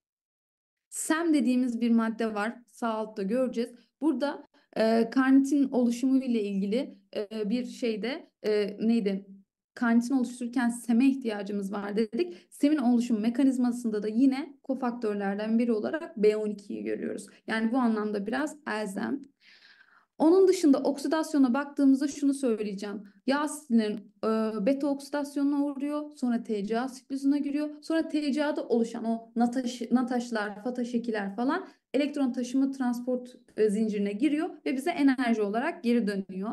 SEM dediğimiz bir madde var. Sağ altta göreceğiz. Burada e, karnitin oluşumu ile ilgili e, bir şeyde e, neydi? Karnitin oluştururken seme ihtiyacımız var dedik. Semin oluşum mekanizmasında da yine kofaktörlerden biri olarak B12'yi görüyoruz. Yani bu anlamda biraz elzem. Onun dışında oksidasyona baktığımızda şunu söyleyeceğim. Yağ asitlerin e, beta oksidasyonuna uğruyor, sonra TCA siklusuna giriyor. Sonra TCA'da oluşan o nataş, nataşlar, fataşekiler falan elektron taşıma transport e, zincirine giriyor ve bize enerji olarak geri dönüyor.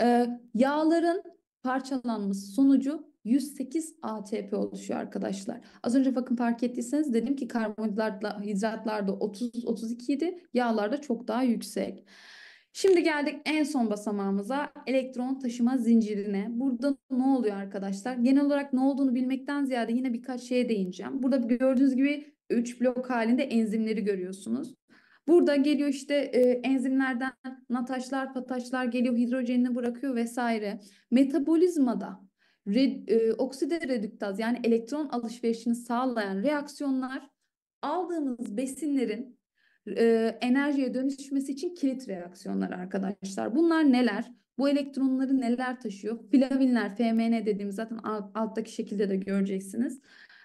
E, yağların parçalanması sonucu 108 ATP oluşuyor arkadaşlar. Az önce bakın fark ettiyseniz dedim ki karbonhidratla hidratlarda 30 32 idi, yağlarda çok daha yüksek. Şimdi geldik en son basamağımıza elektron taşıma zincirine. Burada ne oluyor arkadaşlar? Genel olarak ne olduğunu bilmekten ziyade yine birkaç şeye değineceğim. Burada gördüğünüz gibi 3 blok halinde enzimleri görüyorsunuz. Burada geliyor işte e, enzimlerden nataşlar, pataşlar geliyor, hidrojenini bırakıyor vesaire. Metabolizmada re, e, okside redüktaz yani elektron alışverişini sağlayan reaksiyonlar aldığımız besinlerin e, enerjiye dönüşmesi için kilit reaksiyonlar arkadaşlar. Bunlar neler? Bu elektronları neler taşıyor? Flavinler, FMN dediğimiz zaten alt, alttaki şekilde de göreceksiniz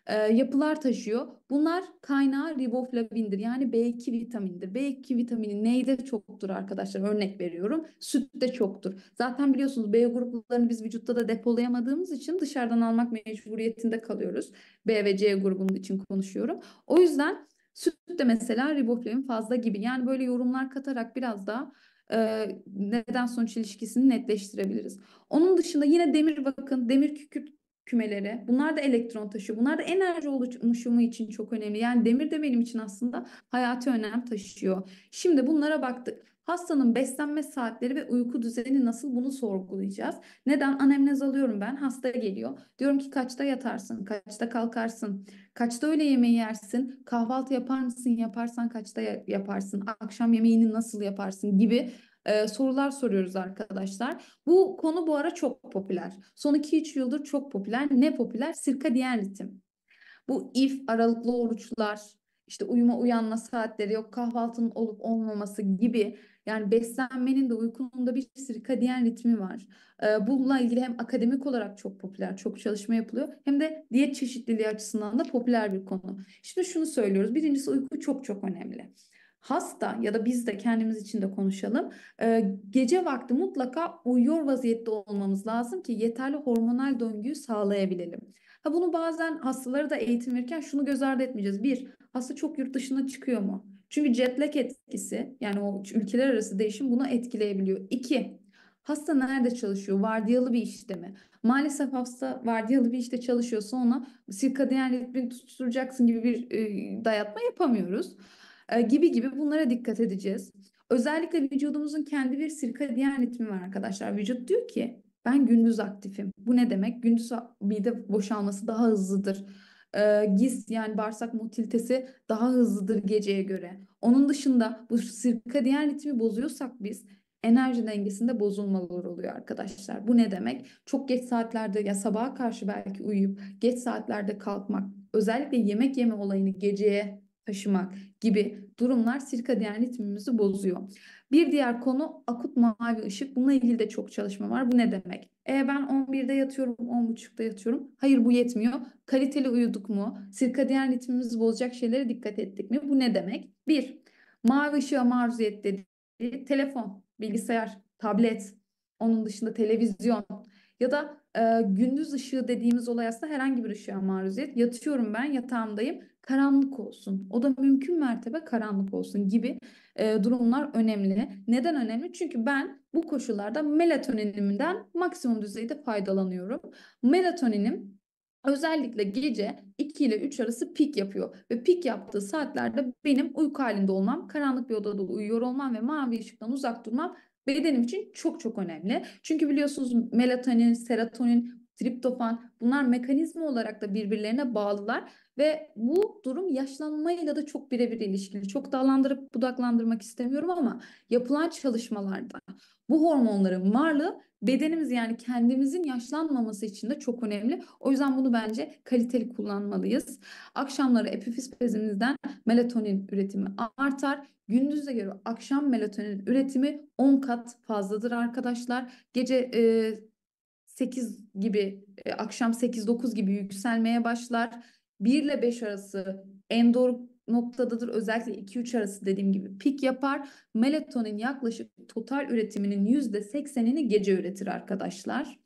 e, yapılar taşıyor. Bunlar kaynağı riboflavindir yani B2 vitamindir. B2 vitamini neyde çoktur arkadaşlar örnek veriyorum. Sütte çoktur. Zaten biliyorsunuz B gruplarını biz vücutta da depolayamadığımız için dışarıdan almak mecburiyetinde kalıyoruz. B ve C grubunun için konuşuyorum. O yüzden sütte mesela riboflavin fazla gibi. Yani böyle yorumlar katarak biraz daha e, neden sonuç ilişkisini netleştirebiliriz. Onun dışında yine demir bakın demir kükürt kümeleri. Bunlar da elektron taşıyor. Bunlar da enerji oluşumu için çok önemli. Yani demir de benim için aslında hayatı önem taşıyor. Şimdi bunlara baktık. Hastanın beslenme saatleri ve uyku düzeni nasıl bunu sorgulayacağız. Neden anemnez alıyorum ben? Hasta geliyor. Diyorum ki kaçta yatarsın? Kaçta kalkarsın? Kaçta öğle yemeği yersin? Kahvaltı yapar mısın? Yaparsan kaçta yaparsın? Akşam yemeğini nasıl yaparsın? Gibi e, sorular soruyoruz arkadaşlar. Bu konu bu ara çok popüler. Son 2-3 yıldır çok popüler. Ne popüler? Sirka diyen ritim. Bu if aralıklı oruçlar, işte uyuma uyanma saatleri yok, kahvaltının olup olmaması gibi yani beslenmenin de uykunun da bir sirka sirkadiyen ritmi var. Ee, bununla ilgili hem akademik olarak çok popüler, çok çalışma yapılıyor hem de diyet çeşitliliği açısından da popüler bir konu. Şimdi şunu söylüyoruz. Birincisi uyku çok çok önemli hasta ya da biz de kendimiz için de konuşalım. E, gece vakti mutlaka uyuyor vaziyette olmamız lazım ki yeterli hormonal döngüyü sağlayabilelim. Ha bunu bazen hastalara da eğitim verirken şunu göz ardı etmeyeceğiz. Bir, hasta çok yurt dışına çıkıyor mu? Çünkü jet lag etkisi yani o ülkeler arası değişim bunu etkileyebiliyor. İki, hasta nerede çalışıyor? Vardiyalı bir işte mi? Maalesef hasta vardiyalı bir işte çalışıyorsa ona sirkadiyen ritmini tutturacaksın gibi bir e, dayatma yapamıyoruz. E, gibi gibi bunlara dikkat edeceğiz. Özellikle vücudumuzun kendi bir sirkadiyen ritmi var arkadaşlar. Vücut diyor ki ben gündüz aktifim. Bu ne demek? Gündüz mide boşalması daha hızlıdır. E, GIS yani bağırsak motilitesi daha hızlıdır geceye göre. Onun dışında bu sirkadiyen ritmi bozuyorsak biz enerji dengesinde bozulmalar oluyor arkadaşlar. Bu ne demek? Çok geç saatlerde ya sabaha karşı belki uyuyup geç saatlerde kalkmak özellikle yemek yeme olayını geceye taşımak gibi durumlar sirkadiyen ritmimizi bozuyor. Bir diğer konu akut mavi ışık. Bununla ilgili de çok çalışma var. Bu ne demek? E ben 11'de yatıyorum, 10.30'da yatıyorum. Hayır bu yetmiyor. Kaliteli uyuduk mu? Sirkadiyen ritmimizi bozacak şeylere dikkat ettik mi? Bu ne demek? Bir, mavi ışığa maruziyet dediği telefon, bilgisayar, tablet, onun dışında televizyon ya da e, gündüz ışığı dediğimiz olay aslında herhangi bir ışığa maruziyet. Yatıyorum ben, yatağımdayım karanlık olsun. O da mümkün mertebe karanlık olsun gibi e, durumlar önemli. Neden önemli? Çünkü ben bu koşullarda melatoninimden maksimum düzeyde faydalanıyorum. Melatoninim özellikle gece 2 ile 3 arası pik yapıyor ve pik yaptığı saatlerde benim uyku halinde olmam, karanlık bir odada uyuyor olmam ve mavi ışıktan uzak durmam bedenim için çok çok önemli. Çünkü biliyorsunuz melatonin, serotonin, triptofan bunlar mekanizma olarak da birbirlerine bağlılar ve bu durum yaşlanmayla da çok birebir ilişkili. Çok dağlandırıp budaklandırmak istemiyorum ama yapılan çalışmalarda bu hormonların varlığı bedenimiz yani kendimizin yaşlanmaması için de çok önemli. O yüzden bunu bence kaliteli kullanmalıyız. Akşamları epifiz bezimizden melatonin üretimi artar. Gündüze göre akşam melatonin üretimi 10 kat fazladır arkadaşlar. Gece e, 8 gibi e, akşam 8-9 gibi yükselmeye başlar 1 ile 5 arası en doğru noktadadır. Özellikle 2-3 arası dediğim gibi pik yapar. Melatonin yaklaşık total üretiminin %80'ini gece üretir arkadaşlar.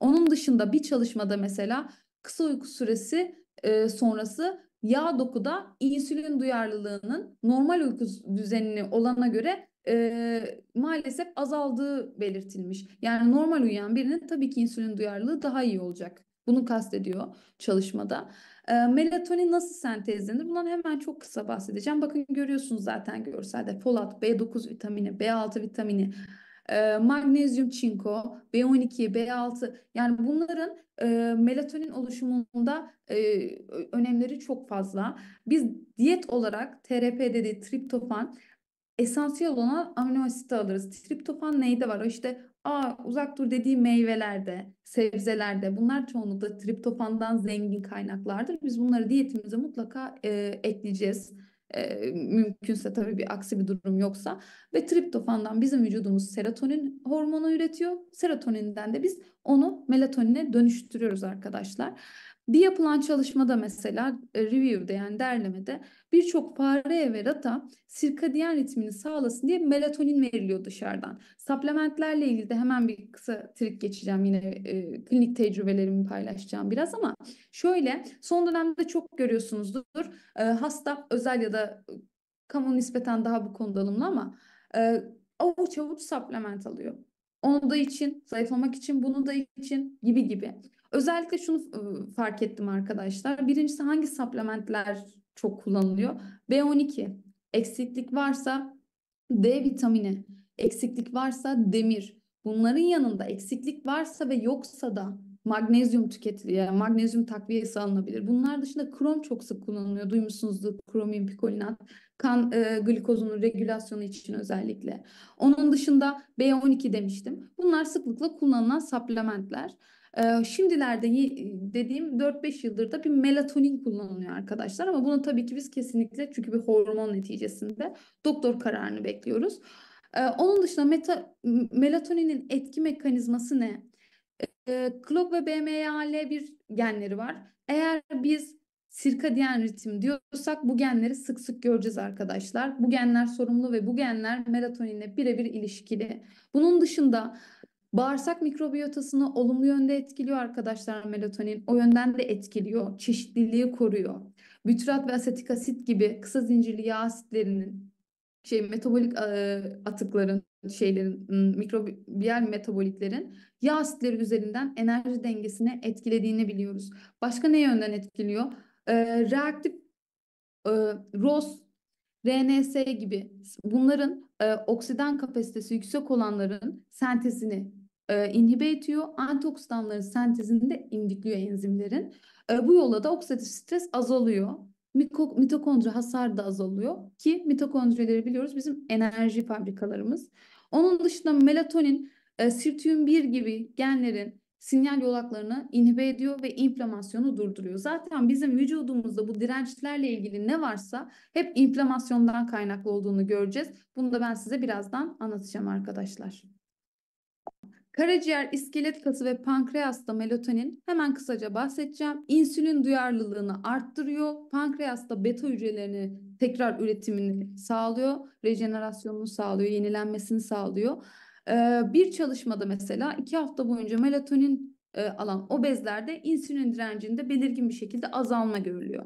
Onun dışında bir çalışmada mesela kısa uyku süresi e, sonrası yağ dokuda insülin duyarlılığının normal uyku düzenini olana göre e, maalesef azaldığı belirtilmiş. Yani normal uyuyan birinin tabii ki insülin duyarlılığı daha iyi olacak. Bunu kastediyor çalışmada. E, melatonin nasıl sentezlenir? Bundan hemen çok kısa bahsedeceğim. Bakın görüyorsunuz zaten görselde folat, B9 vitamini, B6 vitamini, e, magnezyum, çinko, B12, B6 yani bunların e, melatonin oluşumunda e, önemleri çok fazla. Biz diyet olarak TRP dedi triptofan esansiyel olan amino asit alırız. Triptofan neyde var? O işte aa uzak dur dediğim meyvelerde, sebzelerde bunlar çoğunlukla triptofandan zengin kaynaklardır. Biz bunları diyetimize mutlaka e, ekleyeceğiz. E, mümkünse tabii bir aksi bir durum yoksa ve triptofandan bizim vücudumuz serotonin hormonu üretiyor. Serotoninden de biz onu melatonine dönüştürüyoruz arkadaşlar. Bir yapılan çalışmada mesela e, review'de yani derlemede birçok fareye ve rata sirkadiyen ritmini sağlasın diye melatonin veriliyor dışarıdan. Supplementlerle ilgili de hemen bir kısa trik geçeceğim yine e, klinik tecrübelerimi paylaşacağım biraz ama şöyle son dönemde çok görüyorsunuzdur e, hasta özel ya da e, kamu nispeten daha bu konuda alımlı ama e, avuç avuç supplement alıyor. Onu da için, zayıflamak için, bunu da için gibi gibi. Özellikle şunu fark ettim arkadaşlar. Birincisi hangi supplementler çok kullanılıyor? B12 eksiklik varsa D vitamini, eksiklik varsa demir. Bunların yanında eksiklik varsa ve yoksa da magnezyum tüketiliyor. Yani magnezyum takviyesi alınabilir. Bunlar dışında krom çok sık kullanılıyor. Duymuşsunuzdur kromin pikolinat. Kan e, glikozunun regülasyonu için özellikle. Onun dışında B12 demiştim. Bunlar sıklıkla kullanılan supplementler şimdilerde dediğim 4-5 yıldır da bir melatonin kullanılıyor arkadaşlar ama bunu tabii ki biz kesinlikle çünkü bir hormon neticesinde doktor kararını bekliyoruz. onun dışında meta, melatoninin etki mekanizması ne? CLOCK ve BMYL1 genleri var. Eğer biz sirka sirkadiyen ritim diyorsak bu genleri sık sık göreceğiz arkadaşlar. Bu genler sorumlu ve bu genler melatoninle birebir ilişkili. Bunun dışında Bağırsak mikrobiyotasını olumlu yönde etkiliyor arkadaşlar melatonin. O yönden de etkiliyor. Çeşitliliği koruyor. Bütürat ve asetik asit gibi kısa zincirli yağ asitlerinin şey metabolik atıkların şeylerin mikrobiyal metabolitlerin yağ asitleri üzerinden enerji dengesine etkilediğini biliyoruz. Başka ne yönden etkiliyor? reaktif ROS, RNS gibi bunların e, oksidan kapasitesi yüksek olanların sentezini e, inhibe ediyor. Antioksidanların sentezini de indikliyor enzimlerin. E, bu yolla da oksidatif stres azalıyor. Miko, mitokondri hasar da azalıyor ki mitokondrileri biliyoruz bizim enerji fabrikalarımız. Onun dışında melatonin, e, sirtüyün 1 gibi genlerin sinyal yolaklarını inhibe ediyor ve inflamasyonu durduruyor. Zaten bizim vücudumuzda bu dirençlerle ilgili ne varsa hep inflamasyondan kaynaklı olduğunu göreceğiz. Bunu da ben size birazdan anlatacağım arkadaşlar. Karaciğer, iskelet kası ve pankreasta melatonin hemen kısaca bahsedeceğim. İnsülin duyarlılığını arttırıyor. Pankreasta beta hücrelerini tekrar üretimini sağlıyor. Rejenerasyonunu sağlıyor, yenilenmesini sağlıyor. Ee, bir çalışmada mesela iki hafta boyunca melatonin e, alan obezlerde insülin direncinde belirgin bir şekilde azalma görülüyor.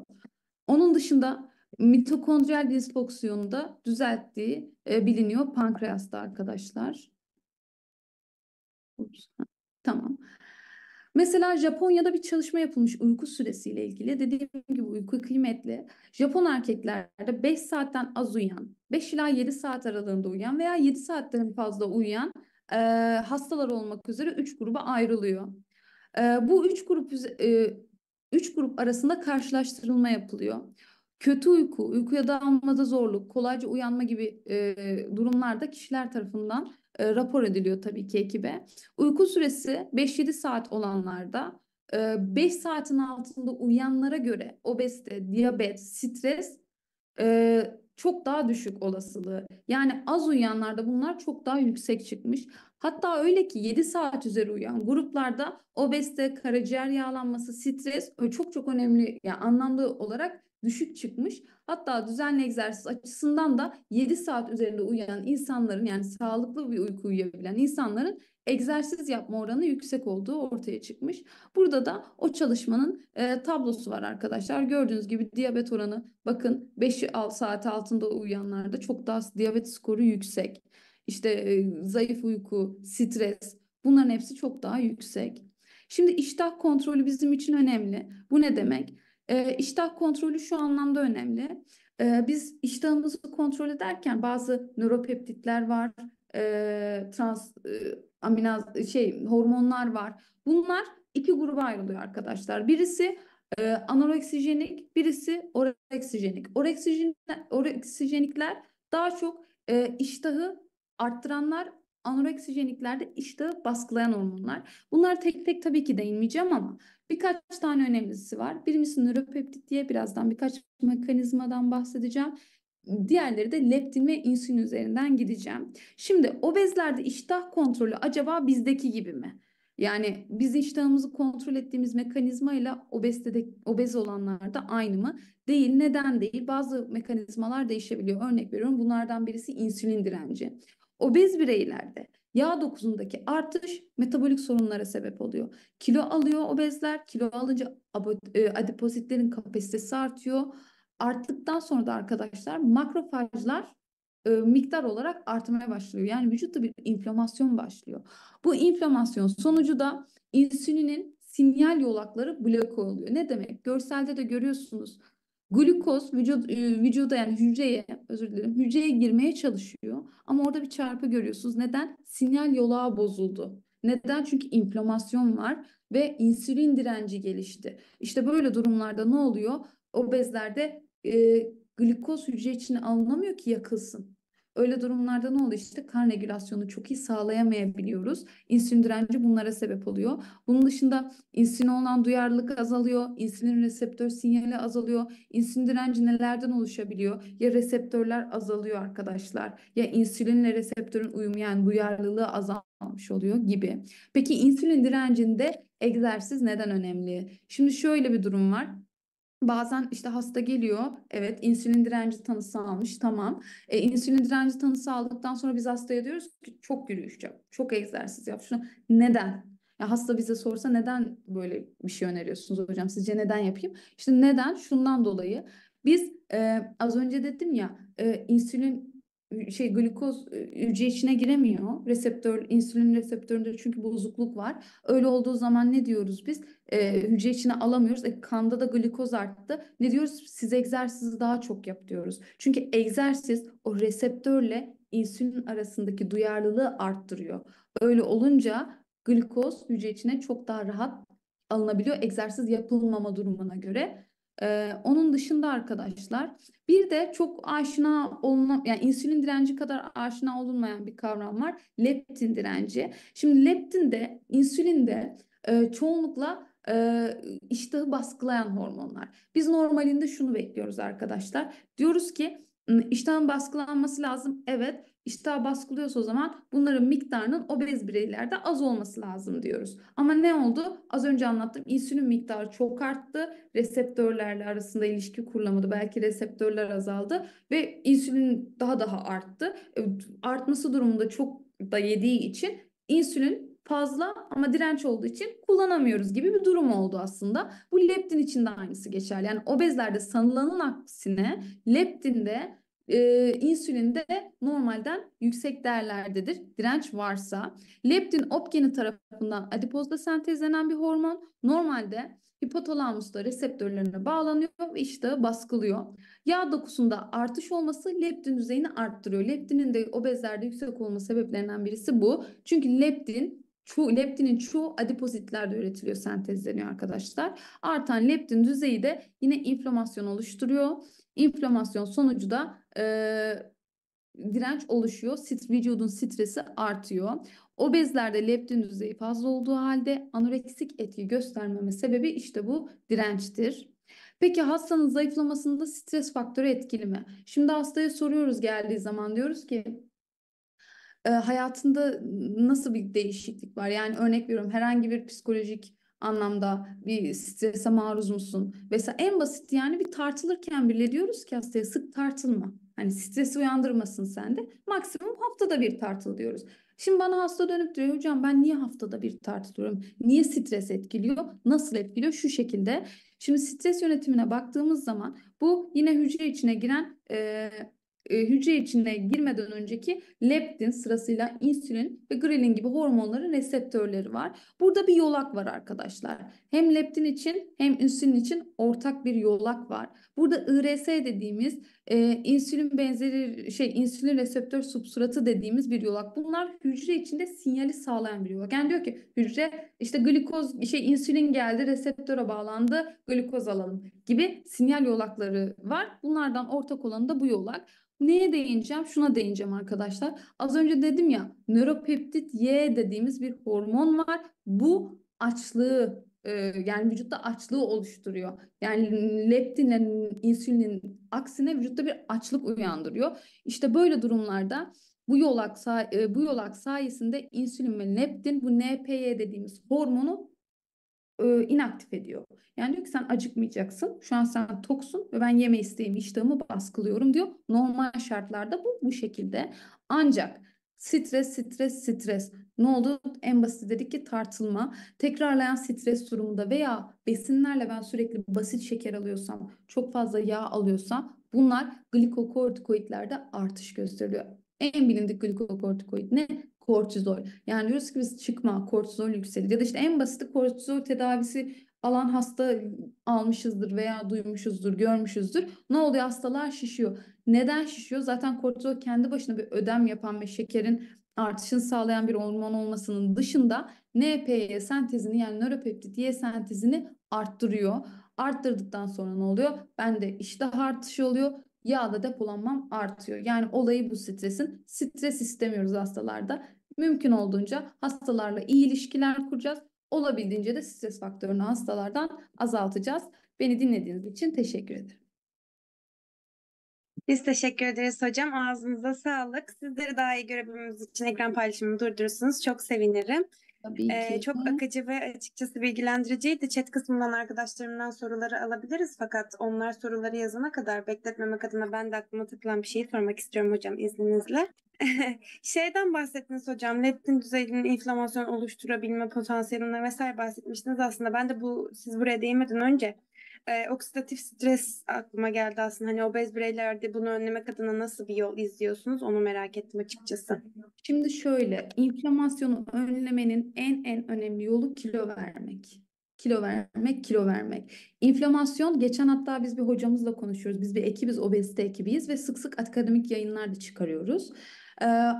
Onun dışında mitokondriyal disfonksiyonu da düzelttiği e, biliniyor pankreasta arkadaşlar. Tamam. Mesela Japonya'da bir çalışma yapılmış uyku süresiyle ilgili. Dediğim gibi uyku kıymetli. Japon erkeklerde 5 saatten az uyuyan, 5 ila 7 saat aralığında uyuyan veya 7 saatten fazla uyuyan e, hastalar olmak üzere 3 gruba ayrılıyor. E, bu 3 grup e, üç grup arasında karşılaştırılma yapılıyor. Kötü uyku, uykuya dalmada zorluk, kolayca uyanma gibi e, durumlarda kişiler tarafından e, rapor ediliyor tabii ki ekibe. Uyku süresi 5-7 saat olanlarda 5 e, saatin altında uyuyanlara göre obezite, diyabet, stres e, çok daha düşük olasılığı. Yani az uyuyanlarda bunlar çok daha yüksek çıkmış. Hatta öyle ki 7 saat üzeri uyuyan gruplarda obezite, karaciğer yağlanması, stres çok çok önemli yani anlamlı olarak düşük çıkmış. Hatta düzenli egzersiz açısından da 7 saat üzerinde uyuyan insanların yani sağlıklı bir uyku uyuyabilen insanların egzersiz yapma oranı yüksek olduğu ortaya çıkmış. Burada da o çalışmanın e, tablosu var arkadaşlar. Gördüğünüz gibi diyabet oranı bakın 5 saat altında uyuyanlarda çok daha diyabet skoru yüksek. İşte e, zayıf uyku, stres bunların hepsi çok daha yüksek. Şimdi iştah kontrolü bizim için önemli. Bu ne demek? E, iştah kontrolü şu anlamda önemli. E, biz iştahımızı kontrol ederken bazı nöropeptitler var, e, trans e, aminaz şey hormonlar var. Bunlar iki gruba ayrılıyor arkadaşlar. Birisi e, anoreksijenik, birisi oreksijenik. Oreksijen, oreksijenikler daha çok e, iştahı arttıranlar anoreksijeniklerde iştahı baskılayan hormonlar. Bunlar tek tek tabii ki değinmeyeceğim ama birkaç tane önemlisi var. Birincisi nöropeptit diye birazdan birkaç mekanizmadan bahsedeceğim. Diğerleri de leptin ve insülin üzerinden gideceğim. Şimdi obezlerde iştah kontrolü acaba bizdeki gibi mi? Yani biz iştahımızı kontrol ettiğimiz mekanizmayla obezde obez olanlarda aynı mı? Değil. Neden değil? Bazı mekanizmalar değişebiliyor. Örnek veriyorum bunlardan birisi insülin direnci. Obez bireylerde yağ dokusundaki artış metabolik sorunlara sebep oluyor. Kilo alıyor obezler, kilo alınca e, adipositlerin kapasitesi artıyor. Arttıktan sonra da arkadaşlar makrofajlar e, miktar olarak artmaya başlıyor. Yani vücutta bir inflamasyon başlıyor. Bu inflamasyon sonucu da insülinin sinyal yolakları bloke oluyor. Ne demek? Görselde de görüyorsunuz Glukoz vücut, e, vücuda yani hücreye özür dilerim hücreye girmeye çalışıyor ama orada bir çarpı görüyorsunuz. Neden? Sinyal yolağı bozuldu. Neden? Çünkü inflamasyon var ve insülin direnci gelişti. İşte böyle durumlarda ne oluyor? Obezlerde e, glikoz hücre içine alınamıyor ki yakılsın. Öyle durumlarda ne oluyor işte kan regülasyonu çok iyi sağlayamayabiliyoruz. İnsülin direnci bunlara sebep oluyor. Bunun dışında insülin olan duyarlılık azalıyor. İnsülin reseptör sinyali azalıyor. İnsülin direnci nelerden oluşabiliyor? Ya reseptörler azalıyor arkadaşlar ya insülinle reseptörün uyumu yani duyarlılığı azalmış oluyor gibi. Peki insülin direncinde egzersiz neden önemli? Şimdi şöyle bir durum var. Bazen işte hasta geliyor, evet insülin direnci tanısı almış, tamam. E, insülin direnci tanısı aldıktan sonra biz hastaya diyoruz ki çok yürüyüş yap, çok egzersiz yap. Şunu neden? Ya hasta bize sorsa neden böyle bir şey öneriyorsunuz hocam? Sizce neden yapayım? İşte neden? Şundan dolayı. Biz e, az önce dedim ya e, insülin şey glukoz hücre içine giremiyor. Reseptör, insülin reseptöründe çünkü bozukluk var. Öyle olduğu zaman ne diyoruz biz? E, hücre içine alamıyoruz. E, kanda da glukoz arttı. Ne diyoruz? Siz egzersizi daha çok yap diyoruz. Çünkü egzersiz o reseptörle insülin arasındaki duyarlılığı arttırıyor. Öyle olunca glukoz hücre içine çok daha rahat alınabiliyor egzersiz yapılmama durumuna göre. Ee, onun dışında arkadaşlar bir de çok aşina olunan yani insülin direnci kadar aşina olunmayan bir kavram var. Leptin direnci. Şimdi leptin de insülin de e, çoğunlukla e, iştahı baskılayan hormonlar. Biz normalinde şunu bekliyoruz arkadaşlar. Diyoruz ki hmm, iştahın baskılanması lazım. Evet iştah baskılıyorsa o zaman bunların miktarının obez bireylerde az olması lazım diyoruz. Ama ne oldu? Az önce anlattım insülin miktarı çok arttı. Reseptörlerle arasında ilişki kurulamadı. Belki reseptörler azaldı ve insülin daha daha arttı. E, artması durumunda çok da yediği için insülin fazla ama direnç olduğu için kullanamıyoruz gibi bir durum oldu aslında. Bu leptin için de aynısı geçerli. Yani obezlerde sanılanın aksine leptinde e, insülin de normalden yüksek değerlerdedir direnç varsa. Leptin opgeni tarafından adipozda sentezlenen bir hormon normalde hipotalamusta reseptörlerine bağlanıyor ve işte baskılıyor. Yağ dokusunda artış olması leptin düzeyini arttırıyor. Leptinin de obezlerde yüksek olma sebeplerinden birisi bu. Çünkü leptin çoğu, leptinin çoğu adipositlerde üretiliyor, sentezleniyor arkadaşlar. Artan leptin düzeyi de yine inflamasyon oluşturuyor. İnflamasyon sonucu da e, direnç oluşuyor. Sit, vücudun stresi artıyor. Obezlerde leptin düzeyi fazla olduğu halde anoreksik etki göstermeme sebebi işte bu dirençtir. Peki hastanın zayıflamasında stres faktörü etkili mi? Şimdi hastaya soruyoruz geldiği zaman diyoruz ki e, hayatında nasıl bir değişiklik var? Yani örnek veriyorum herhangi bir psikolojik anlamda bir strese maruz musun? Mesela en basit yani bir tartılırken bile diyoruz ki hastaya sık tartılma. Hani stresi uyandırmasın sende. Maksimum haftada bir tartıl diyoruz. Şimdi bana hasta dönüp diyor hocam ben niye haftada bir tartılıyorum? Niye stres etkiliyor? Nasıl etkiliyor? Şu şekilde. Şimdi stres yönetimine baktığımız zaman bu yine hücre içine giren e, e, hücre içine girmeden önceki leptin sırasıyla insülin ve grelin gibi hormonların reseptörleri var. Burada bir yolak var arkadaşlar. Hem leptin için hem insülin için ortak bir yolak var. Burada IRS dediğimiz e, insülin benzeri şey insülin reseptör substratı dediğimiz bir yolak. Bunlar hücre içinde sinyali sağlayan bir yolak. Yani diyor ki hücre işte glikoz şey insülin geldi reseptöre bağlandı glikoz alalım gibi sinyal yolakları var. Bunlardan ortak olanı da bu yolak. Neye değineceğim? Şuna değineceğim arkadaşlar. Az önce dedim ya nöropeptit Y dediğimiz bir hormon var. Bu açlığı e, yani vücutta açlığı oluşturuyor. Yani leptinle insülinin aksine vücutta bir açlık uyandırıyor. İşte böyle durumlarda bu yolak e, bu yolak sayesinde insülin ve leptin bu NPY dediğimiz hormonu e, inaktif ediyor. Yani diyor ki sen acıkmayacaksın. Şu an sen toksun ve ben yeme isteğimi, iştahımı baskılıyorum diyor. Normal şartlarda bu bu şekilde. Ancak stres, stres, stres. Ne oldu? En basit dedik ki tartılma. Tekrarlayan stres durumunda veya besinlerle ben sürekli basit şeker alıyorsam, çok fazla yağ alıyorsam bunlar glikokortikoidlerde artış gösteriyor. En bilindik glikokortikoid ne? kortizol. Yani diyoruz ki biz çıkma, kortizol yükselir. Ya da işte en basit kortizol tedavisi alan hasta almışızdır veya duymuşuzdur, görmüşüzdür. Ne oluyor? Hastalar şişiyor. Neden şişiyor? Zaten kortizol kendi başına bir ödem yapan ve şekerin artışını sağlayan bir hormon olmasının dışında NPY sentezini yani nöropeptit Y sentezini arttırıyor. Arttırdıktan sonra ne oluyor? ben de iştah artışı oluyor yağda depolanmam artıyor. Yani olayı bu stresin. Stres istemiyoruz hastalarda. Mümkün olduğunca hastalarla iyi ilişkiler kuracağız. Olabildiğince de stres faktörünü hastalardan azaltacağız. Beni dinlediğiniz için teşekkür ederim. Biz teşekkür ederiz hocam. Ağzınıza sağlık. Sizleri daha iyi görebilmemiz için ekran paylaşımını durdurursunuz. Çok sevinirim. Tabii ki. Ee, çok akıcı ve açıkçası bilgilendiriciydi. Chat kısmından arkadaşlarımdan soruları alabiliriz fakat onlar soruları yazana kadar bekletmemek adına ben de aklıma takılan bir şeyi sormak istiyorum hocam izninizle. <laughs> Şeyden bahsettiniz hocam, leptin düzeyinin inflamasyon oluşturabilme potansiyeline vesaire bahsetmiştiniz aslında. Ben de bu siz buraya değinmeden önce e, oksidatif stres aklıma geldi aslında. Hani obez bireylerde bunu önlemek adına nasıl bir yol izliyorsunuz onu merak ettim açıkçası. Şimdi şöyle, inflamasyonu önlemenin en en önemli yolu kilo vermek. Kilo vermek, kilo vermek. İnflamasyon, geçen hatta biz bir hocamızla konuşuyoruz. Biz bir ekibiz, obezite ekibiyiz ve sık sık akademik yayınlar da çıkarıyoruz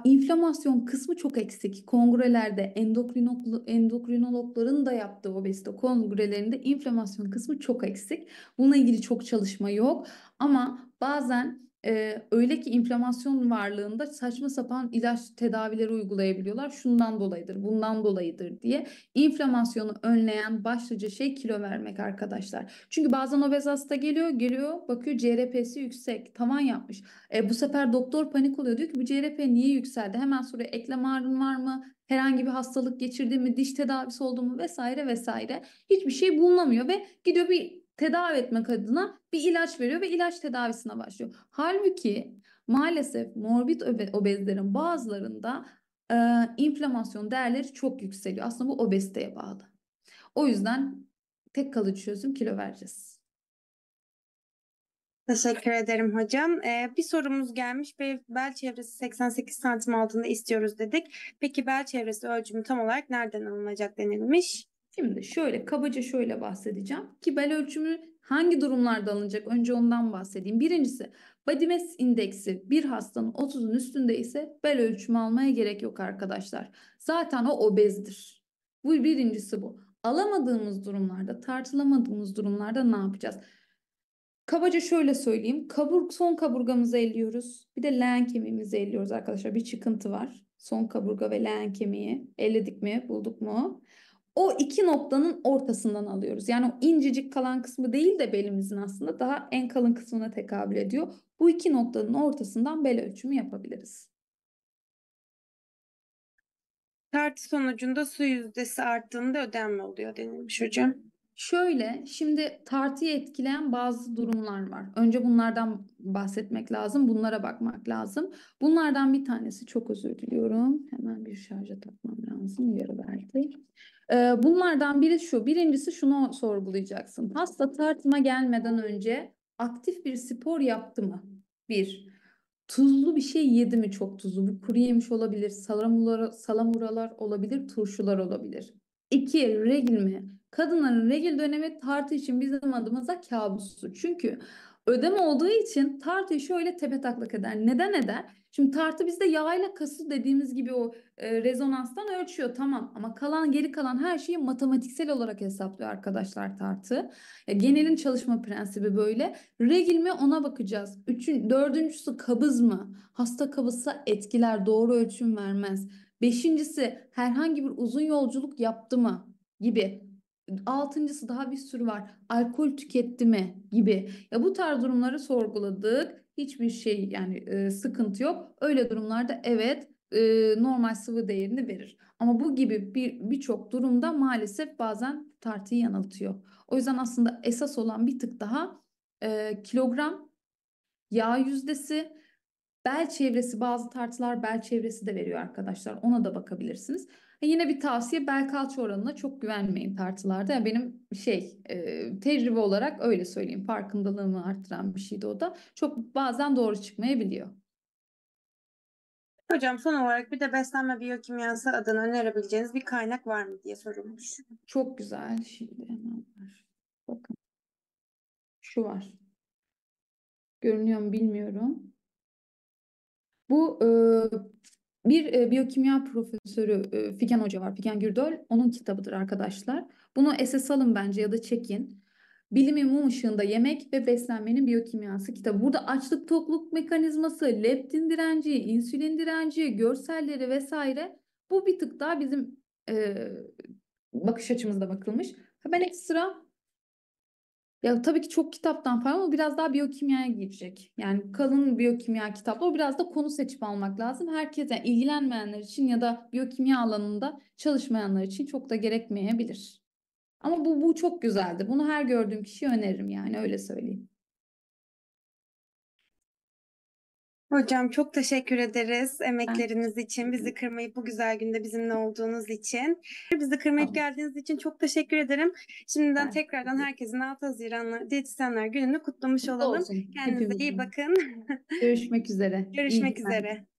inflamasyon kısmı çok eksik. Kongrelerde endokrinolog, endokrinologların da yaptığı obezite kongrelerinde inflamasyon kısmı çok eksik. Bununla ilgili çok çalışma yok. Ama bazen ee, öyle ki inflamasyon varlığında saçma sapan ilaç tedavileri uygulayabiliyorlar. Şundan dolayıdır, bundan dolayıdır diye. İnflamasyonu önleyen başlıca şey kilo vermek arkadaşlar. Çünkü bazen obez hasta geliyor, geliyor, bakıyor CRP'si yüksek, tavan yapmış. E, bu sefer doktor panik oluyor. Diyor ki bu CRP niye yükseldi? Hemen soruyor eklem ağrın var mı? herhangi bir hastalık geçirdi mi, diş tedavisi oldu mu vesaire vesaire. Hiçbir şey bulunamıyor ve gidiyor bir tedavi etmek adına bir ilaç veriyor ve ilaç tedavisine başlıyor. Halbuki maalesef morbid obezlerin bazılarında e, inflamasyon değerleri çok yükseliyor. Aslında bu obeziteye bağlı. O yüzden tek kalıcı çözüm kilo vereceğiz. Teşekkür ederim hocam. Ee, bir sorumuz gelmiş. Bel çevresi 88 santim altında istiyoruz dedik. Peki bel çevresi ölçümü tam olarak nereden alınacak denilmiş? Şimdi şöyle kabaca şöyle bahsedeceğim. Ki bel ölçümü hangi durumlarda alınacak? Önce ondan bahsedeyim. Birincisi body mass indeksi bir hastanın 30'un üstünde ise bel ölçümü almaya gerek yok arkadaşlar. Zaten o obezdir. Bu birincisi bu. Alamadığımız durumlarda, tartılamadığımız durumlarda ne yapacağız? Kabaca şöyle söyleyeyim. Kaburg, son kaburgamızı elliyoruz. Bir de leğen kemiğimizi elliyoruz arkadaşlar. Bir çıkıntı var. Son kaburga ve leğen kemiği. Elledik mi? Bulduk mu? o iki noktanın ortasından alıyoruz. Yani o incecik kalan kısmı değil de belimizin aslında daha en kalın kısmına tekabül ediyor. Bu iki noktanın ortasından bel ölçümü yapabiliriz. Tart sonucunda su yüzdesi arttığında ödenme oluyor denilmiş hocam. Şöyle şimdi tartıyı etkileyen bazı durumlar var. Önce bunlardan bahsetmek lazım. Bunlara bakmak lazım. Bunlardan bir tanesi çok özür diliyorum. Hemen bir şarja takmam lazım. Yarı verdi. Ee, bunlardan biri şu, birincisi şunu sorgulayacaksın. Hasta tartıma gelmeden önce aktif bir spor yaptı mı? Bir. Tuzlu bir şey yedi mi çok tuzlu? Bu kuru yemiş olabilir, salamura, salamuralar olabilir, turşular olabilir. İki, regil mi? Kadınların regil dönemi tartı için bizim adımıza kabuslu. Çünkü ödem olduğu için tartıyı şöyle tepe taklak eder. Neden eder? Şimdi tartı bizde yağ ile kası dediğimiz gibi o e, rezonanstan ölçüyor tamam ama kalan geri kalan her şeyi matematiksel olarak hesaplıyor arkadaşlar tartı. Ya, e, genelin çalışma prensibi böyle. Regil mi ona bakacağız. Üçün, dördüncüsü kabız mı? Hasta kabızsa etkiler doğru ölçüm vermez. Beşincisi herhangi bir uzun yolculuk yaptı mı gibi Altıncısı daha bir sürü var. Alkol tüketti mi gibi. Ya bu tarz durumları sorguladık. Hiçbir şey yani e, sıkıntı yok. Öyle durumlarda evet e, normal sıvı değerini verir. Ama bu gibi bir birçok durumda maalesef bazen tartıyı yanıltıyor. O yüzden aslında esas olan bir tık daha e, kilogram, yağ yüzdesi, bel çevresi bazı tartılar bel çevresi de veriyor arkadaşlar. Ona da bakabilirsiniz. E, yine bir tavsiye bel kalça oranına çok güvenmeyin tartılarda. Yani benim şey e, tecrübe olarak öyle söyleyeyim farkındalığımı arttıran bir şeydi o da. Çok bazen doğru çıkmayabiliyor. Hocam son olarak bir de beslenme biyokimyası adını önerebileceğiniz bir kaynak var mı diye sorulmuş. Çok güzel. Şimdi Bakın. Şu var. Görünüyor mu bilmiyorum. Bu e, bir e, biyokimya profesörü e, Figen Hoca var. Figen Gürdöl. Onun kitabıdır arkadaşlar. Bunu esas alın bence ya da çekin. Bilimi mum ışığında yemek ve beslenmenin biyokimyası kitabı. Burada açlık tokluk mekanizması, leptin direnci, insülin direnci, görselleri vesaire bu bir tık daha bizim e, bakış açımızda bakılmış. Ben ekstra ya tabii ki çok kitaptan falan o biraz daha biyokimyaya girecek. Yani kalın biyokimya kitapla o biraz da konu seçip almak lazım. Herkese yani ilgilenmeyenler için ya da biyokimya alanında çalışmayanlar için çok da gerekmeyebilir. Ama bu, bu çok güzeldi. Bunu her gördüğüm kişiye öneririm yani öyle söyleyeyim. Hocam çok teşekkür ederiz emekleriniz için, bizi kırmayıp bu güzel günde bizimle olduğunuz için. Bizi kırmayıp geldiğiniz için çok teşekkür ederim. Şimdiden tekrardan herkesin 6 Haziran Diyetisyenler Günü'nü kutlamış olalım. Olsun. Kendinize iyi bakın. Görüşmek üzere. Görüşmek iyi üzere.